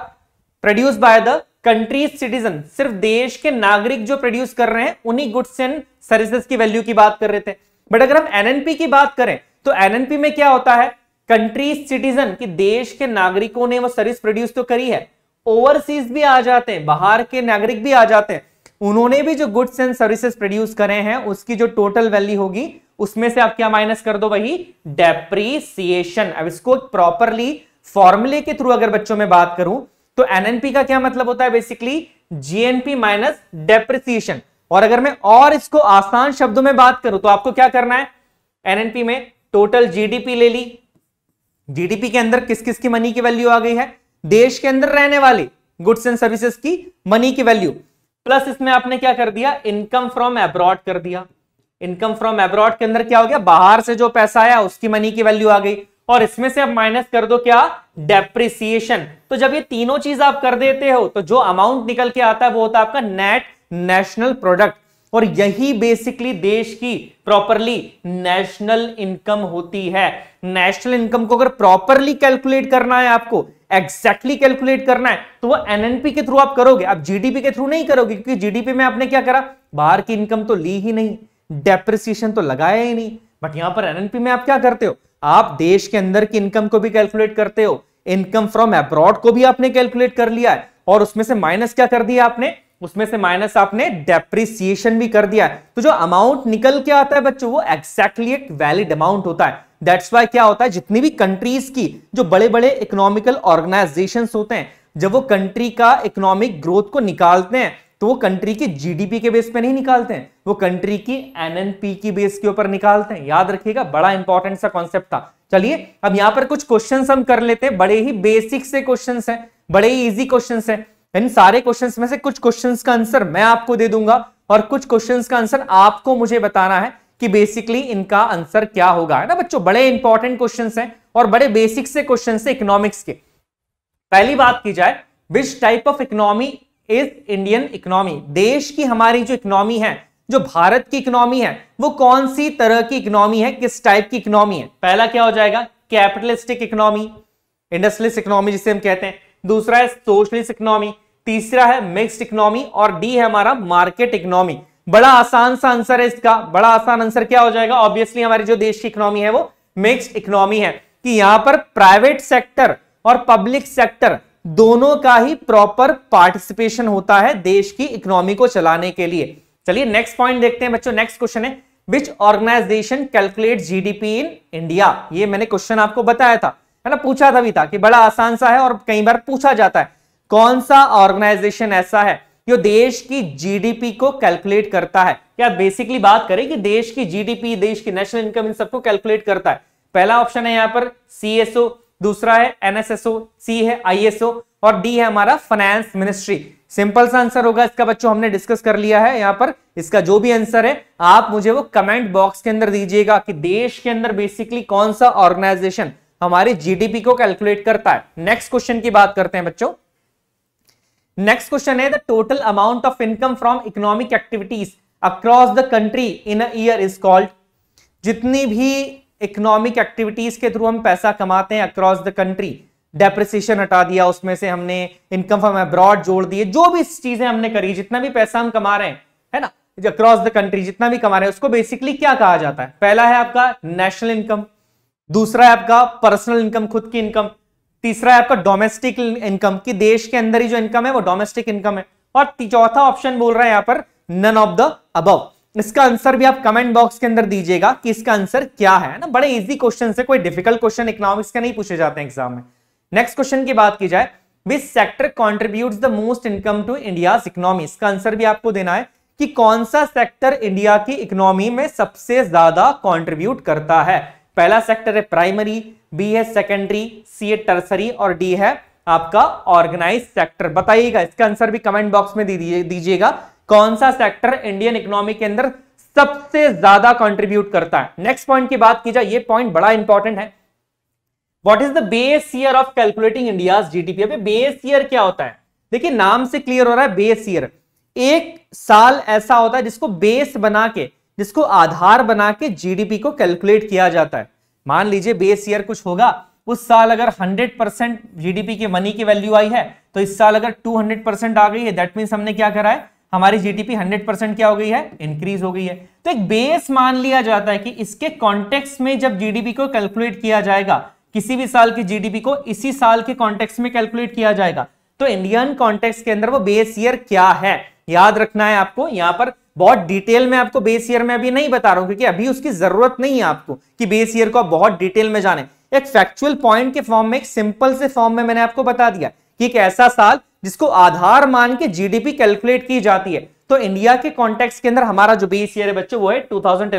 produce by the country's citizen सिर्फ देश के नागरिक जो प्रोड्यूस कर रहे हैं उन्हीं गुड्स एंड सर्विसेस की वैल्यू की बात कर रहे थे बट अगर हम एनएनपी की बात करें तो एनएनपी में क्या होता है कंट्री सिटीजन की देश के नागरिकों ने वो सर्विस प्रोड्यूस तो करी है ओवरसीज भी आ जाते हैं बाहर के नागरिक भी आ जाते हैं उन्होंने भी जो गुड्स एंड सर्विसेज प्रोड्यूस करे हैं उसकी जो टोटल वैल्यू होगी उसमें से आप क्या माइनस कर दो वही डेप्रीसिएशन अब इसको प्रॉपरली फॉर्मुले के थ्रू अगर बच्चों में बात करूं तो एनएनपी का क्या मतलब होता है बेसिकली जीएनपी माइनस डेप्रिसिएशन और अगर मैं और इसको आसान शब्दों में बात करूं तो आपको क्या करना है एनएनपी में टोटल जीडीपी ले ली जीडीपी के अंदर किस किस की मनी की वैल्यू आ गई है देश के अंदर रहने वाले गुड्स एंड सर्विसेज की मनी की वैल्यू प्लस इसमें आपने क्या कर दिया इनकम फ्रॉम एब्रॉड कर दिया इनकम फ्रॉम एब्रॉड के अंदर क्या हो गया बाहर से जो पैसा आया उसकी मनी की वैल्यू आ गई और इसमें से आप माइनस कर दो क्या डेप्रिसिएशन तो जब ये तीनों चीज आप कर देते हो तो जो अमाउंट निकल के आता है वो होता है आपका नेट नेशनल प्रोडक्ट और यही बेसिकली देश की प्रॉपरली नेशनल इनकम होती है नेशनल इनकम को अगर प्रॉपरली कैलकुलेट करना है आपको एग्जैक्टली exactly कैलकुलेट करना है तो वो एनएनपी के थ्रू आप करोगे आप जीडीपी के थ्रू नहीं करोगे क्योंकि जीडीपी में आपने क्या करा बाहर की इनकम तो ली ही नहीं डेप्रिसिएशन तो लगाया ही नहीं बट यहां पर एनएनपी में आप क्या करते हो आप देश के अंदर की इनकम को भी कैलकुलेट करते हो इनकम फ्रॉम अब्रॉड को भी आपने कैलकुलेट कर लिया है और उसमें से माइनस क्या कर दिया आपने उसमें से माइनस आपने डेप्रिसिएशन भी कर दिया तो जो अमाउंट निकल के आता है बच्चों वो एक्सैक्टली एक वैलिड अमाउंट होता है दैट्स वाई क्या होता है जितनी भी कंट्रीज की जो बड़े बड़े इकोनॉमिकल ऑर्गेनाइजेशन होते हैं जब वो कंट्री का इकोनॉमिक ग्रोथ को निकालते हैं तो वो कंट्री की जीडीपी के बेस पे नहीं निकालते हैं वो कंट्री की एनएनपी की बेस के ऊपर निकालते हैं याद रखिएगा बड़ा इंपॉर्टेंट सा कॉन्सेप्ट था चलिए अब यहां पर कुछ क्वेश्चंस हम कर लेते हैं बड़े ही बेसिक से क्वेश्चंस हैं बड़े ही इजी क्वेश्चंस हैं इन सारे क्वेश्चंस में से कुछ क्वेश्चंस का आंसर मैं आपको दे दूंगा और कुछ क्वेश्चंस का आंसर आपको मुझे बताना है कि बेसिकली इनका आंसर क्या होगा है ना बच्चों बड़े इंपॉर्टेंट क्वेश्चन हैं और बड़े बेसिक से क्वेश्चन है इकोनॉमिक्स के पहली बात की जाए which type of economy is Indian economy देश की हमारी जो इकोनॉमी है जो भारत की इकोनॉमी है वो कौन सी तरह की इकोनॉमी है किस टाइप की इकोनॉमी है पहला क्या हो जाएगा कैपिटलिस्टिक इकोनॉमी इंडस्ट्रियलिस्ट इकोनॉमी जिसे हम कहते हैं दूसरा है सोशलिस्ट इकोनॉमी तीसरा है मिक्स्ड इकोनॉमी और डी है हमारा मार्केट इकोनॉमी बड़ा आसान सा आंसर है इसका बड़ा आसान आंसर क्या हो जाएगा ऑब्वियसली हमारी जो देश की इकोनॉमी है वो मिक्स्ड इकोनॉमी है कि यहां पर प्राइवेट सेक्टर और पब्लिक सेक्टर दोनों का ही प्रॉपर पार्टिसिपेशन होता है देश की इकोनॉमी को चलाने के लिए चलिए नेक्स्ट पॉइंट देखते हैं बच्चों नेक्स्ट क्वेश्चन है which organisation calculate GDP in India ये मैंने क्वेश्चन आपको बताया था है ना पूछा था भी था कि बड़ा आसान सा है और कई बार पूछा जाता है कौन सा ऑर्गेनाइजेशन ऐसा है जो देश की जीडीपी को कैलकुलेट करता है क्या बेसिकली बात करें कि देश की जीडीपी देश की नेशनल इनकम इन सबको कैलकुलेट करता है पहला ऑप्शन है यहां पर सीएसओ दूसरा है एनएसएसओ सी है आईएसओ और डी है हमारा फाइनेंस मिनिस्ट्री सिंपल सा आंसर होगा इसका बच्चों हमने डिस्कस कर लिया है यहां पर इसका जो भी आंसर है आप मुझे वो कमेंट बॉक्स के अंदर दीजिएगा कि देश के अंदर बेसिकली कौन सा ऑर्गेनाइजेशन हमारी जीडीपी को कैलकुलेट करता है नेक्स्ट क्वेश्चन की बात करते हैं बच्चों नेक्स्ट क्वेश्चन है the total amount of income from economic activities across the country in a year is called जितनी भी इकोनॉमिक एक्टिविटीज के थ्रू हम पैसा कमाते हैं अक्रॉस द कंट्री डेप्रिसिएशन हटा दिया उसमें से हमने इनकम फ्रॉम अब्रॉड जोड़ दिए जो भी चीजें हमने करी जितना भी पैसा हम कमा रहे हैं है ना अक्रॉस द कंट्री जितना भी कमा रहे हैं उसको बेसिकली क्या कहा जाता है पहला है आपका नेशनल इनकम दूसरा है आपका पर्सनल इनकम खुद की इनकम तीसरा है आपका डोमेस्टिक इनकम की देश के अंदर ही जो इनकम है वो डोमेस्टिक इनकम है और चौथा ऑप्शन बोल रहा है यहां पर नन ऑफ द अबव इसका आंसर भी आप कमेंट बॉक्स के अंदर दीजिएगा कि इसका आंसर क्या है ना बड़े इजी क्वेश्चन से कोई डिफिकल्ट क्वेश्चन इकोनॉमिक्स के नहीं पूछे जाते हैं एग्जाम में नेक्स्ट क्वेश्चन की बात की जाए which sector contribute the most income to India economy इसका आंसर भी आपको देना है कि कौन सा सेक्टर इंडिया की इकोनॉमी में सबसे ज्यादा कॉन्ट्रीब्यूट करता है पहला सेक्टर है प्राइमरी बी है सेकेंडरी सी है टर्सरी और डी है आपका ऑर्गेनाइज सेक्टर बताइएगा इसका आंसर भी कमेंट बॉक्स में दीजिएगा कौन सा सेक्टर इंडियन इकोनॉमी के अंदर सबसे ज्यादा कंट्रीब्यूट करता है नेक्स्ट पॉइंट की बात की जाए ये पॉइंट बड़ा इंपॉर्टेंट है what is the base year of calculating India GDP अभी बेस ईयर क्या होता है देखिए नाम से क्लियर हो रहा है बेस ईयर एक साल ऐसा होता है जिसको बेस बना के जिसको आधार बना के जीडीपी को कैलकुलेट किया जाता है मान लीजिए बेस ईयर कुछ होगा उस साल अगर 100 परसेंट जीडीपी के मनी की वैल्यू आई है तो इस साल अगर 200 परसेंट आ गई है दैट मीन हमने क्या करा है हमारी जीडीपी 100 परसेंट क्या हो गई है इंक्रीज हो गई है तो एक बेस मान लिया जाता है कि इसके कॉन्टेक्स में जब जीडीपी को कैलकुलेट किया जाएगा किसी भी साल की जीडीपी को इसी साल के कॉन्टेक्स में कैलकुलेट किया जाएगा तो इंडियन कॉन्टेक्स के अंदर वो बेस ईयर क्या है याद रखना है आपको यहां पर बहुत डिटेल में आपको बेस ईयर में अभी नहीं बता रहा हूं क्योंकि अभी उसकी जरूरत नहीं है आपको कि बेस ईयर को आप बहुत डिटेल में जाने एक फैक्चुअल पॉइंट के फॉर्म में एक सिंपल से फॉर्म में मैंने आपको बता दिया कि एक ऐसा साल जिसको आधार मान के जीडीपी कैलकुलेट की जाती है तो इंडिया के कॉन्टेक्ट के अंदर हमारा जो बेस ईयर है बच्चों वो है टू थाउजेंड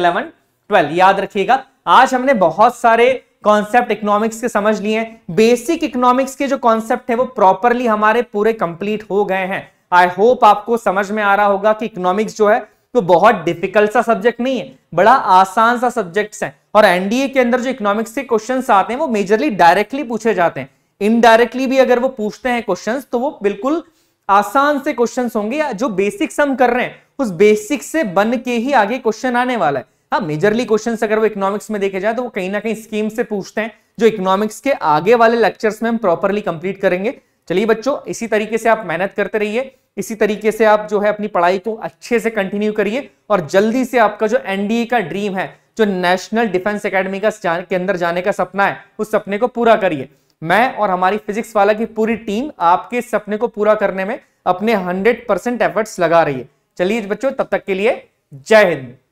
याद रखिएगा आज हमने बहुत सारे कॉन्सेप्ट इकोनॉमिक्स के समझ लिए हैं बेसिक इकोनॉमिक्स के जो कॉन्सेप्ट है वो प्रॉपरली हमारे पूरे कंप्लीट हो गए हैं आई होप आपको समझ में आ रहा होगा कि इकोनॉमिक्स जो है तो बहुत डिफिकल्ट सा सब्जेक्ट नहीं है बड़ा आसान सा सब्जेक्ट्स है और एनडीए के अंदर जो इकोनॉमिक्स के क्वेश्चन आते हैं वो मेजरली डायरेक्टली पूछे जाते हैं इनडायरेक्टली भी अगर वो पूछते हैं क्वेश्चन तो वो बिल्कुल आसान से क्वेश्चन होंगे जो बेसिक्स हम कर रहे हैं उस बेसिक से बन के ही आगे क्वेश्चन आने वाला है हाँ मेजरली क्वेश्चन अगर वो इकोनॉमिक्स में देखे जाए तो वो कहीं ना कहीं स्कीम से पूछते हैं जो इकोनॉमिक्स के आगे वाले लेक्चर्स में हम प्रॉपरली कंप्लीट करेंगे चलिए बच्चों इसी तरीके से आप मेहनत करते रहिए इसी तरीके से आप जो है अपनी पढ़ाई को अच्छे से कंटिन्यू करिए और जल्दी से आपका जो एनडीए का ड्रीम है जो नेशनल डिफेंस एकेडमी का के अंदर जाने का सपना है उस सपने को पूरा करिए मैं और हमारी फिजिक्स वाला की पूरी टीम आपके सपने को पूरा करने में अपने 100 परसेंट एफर्ट्स लगा रही है चलिए बच्चों तब तक के लिए जय हिंद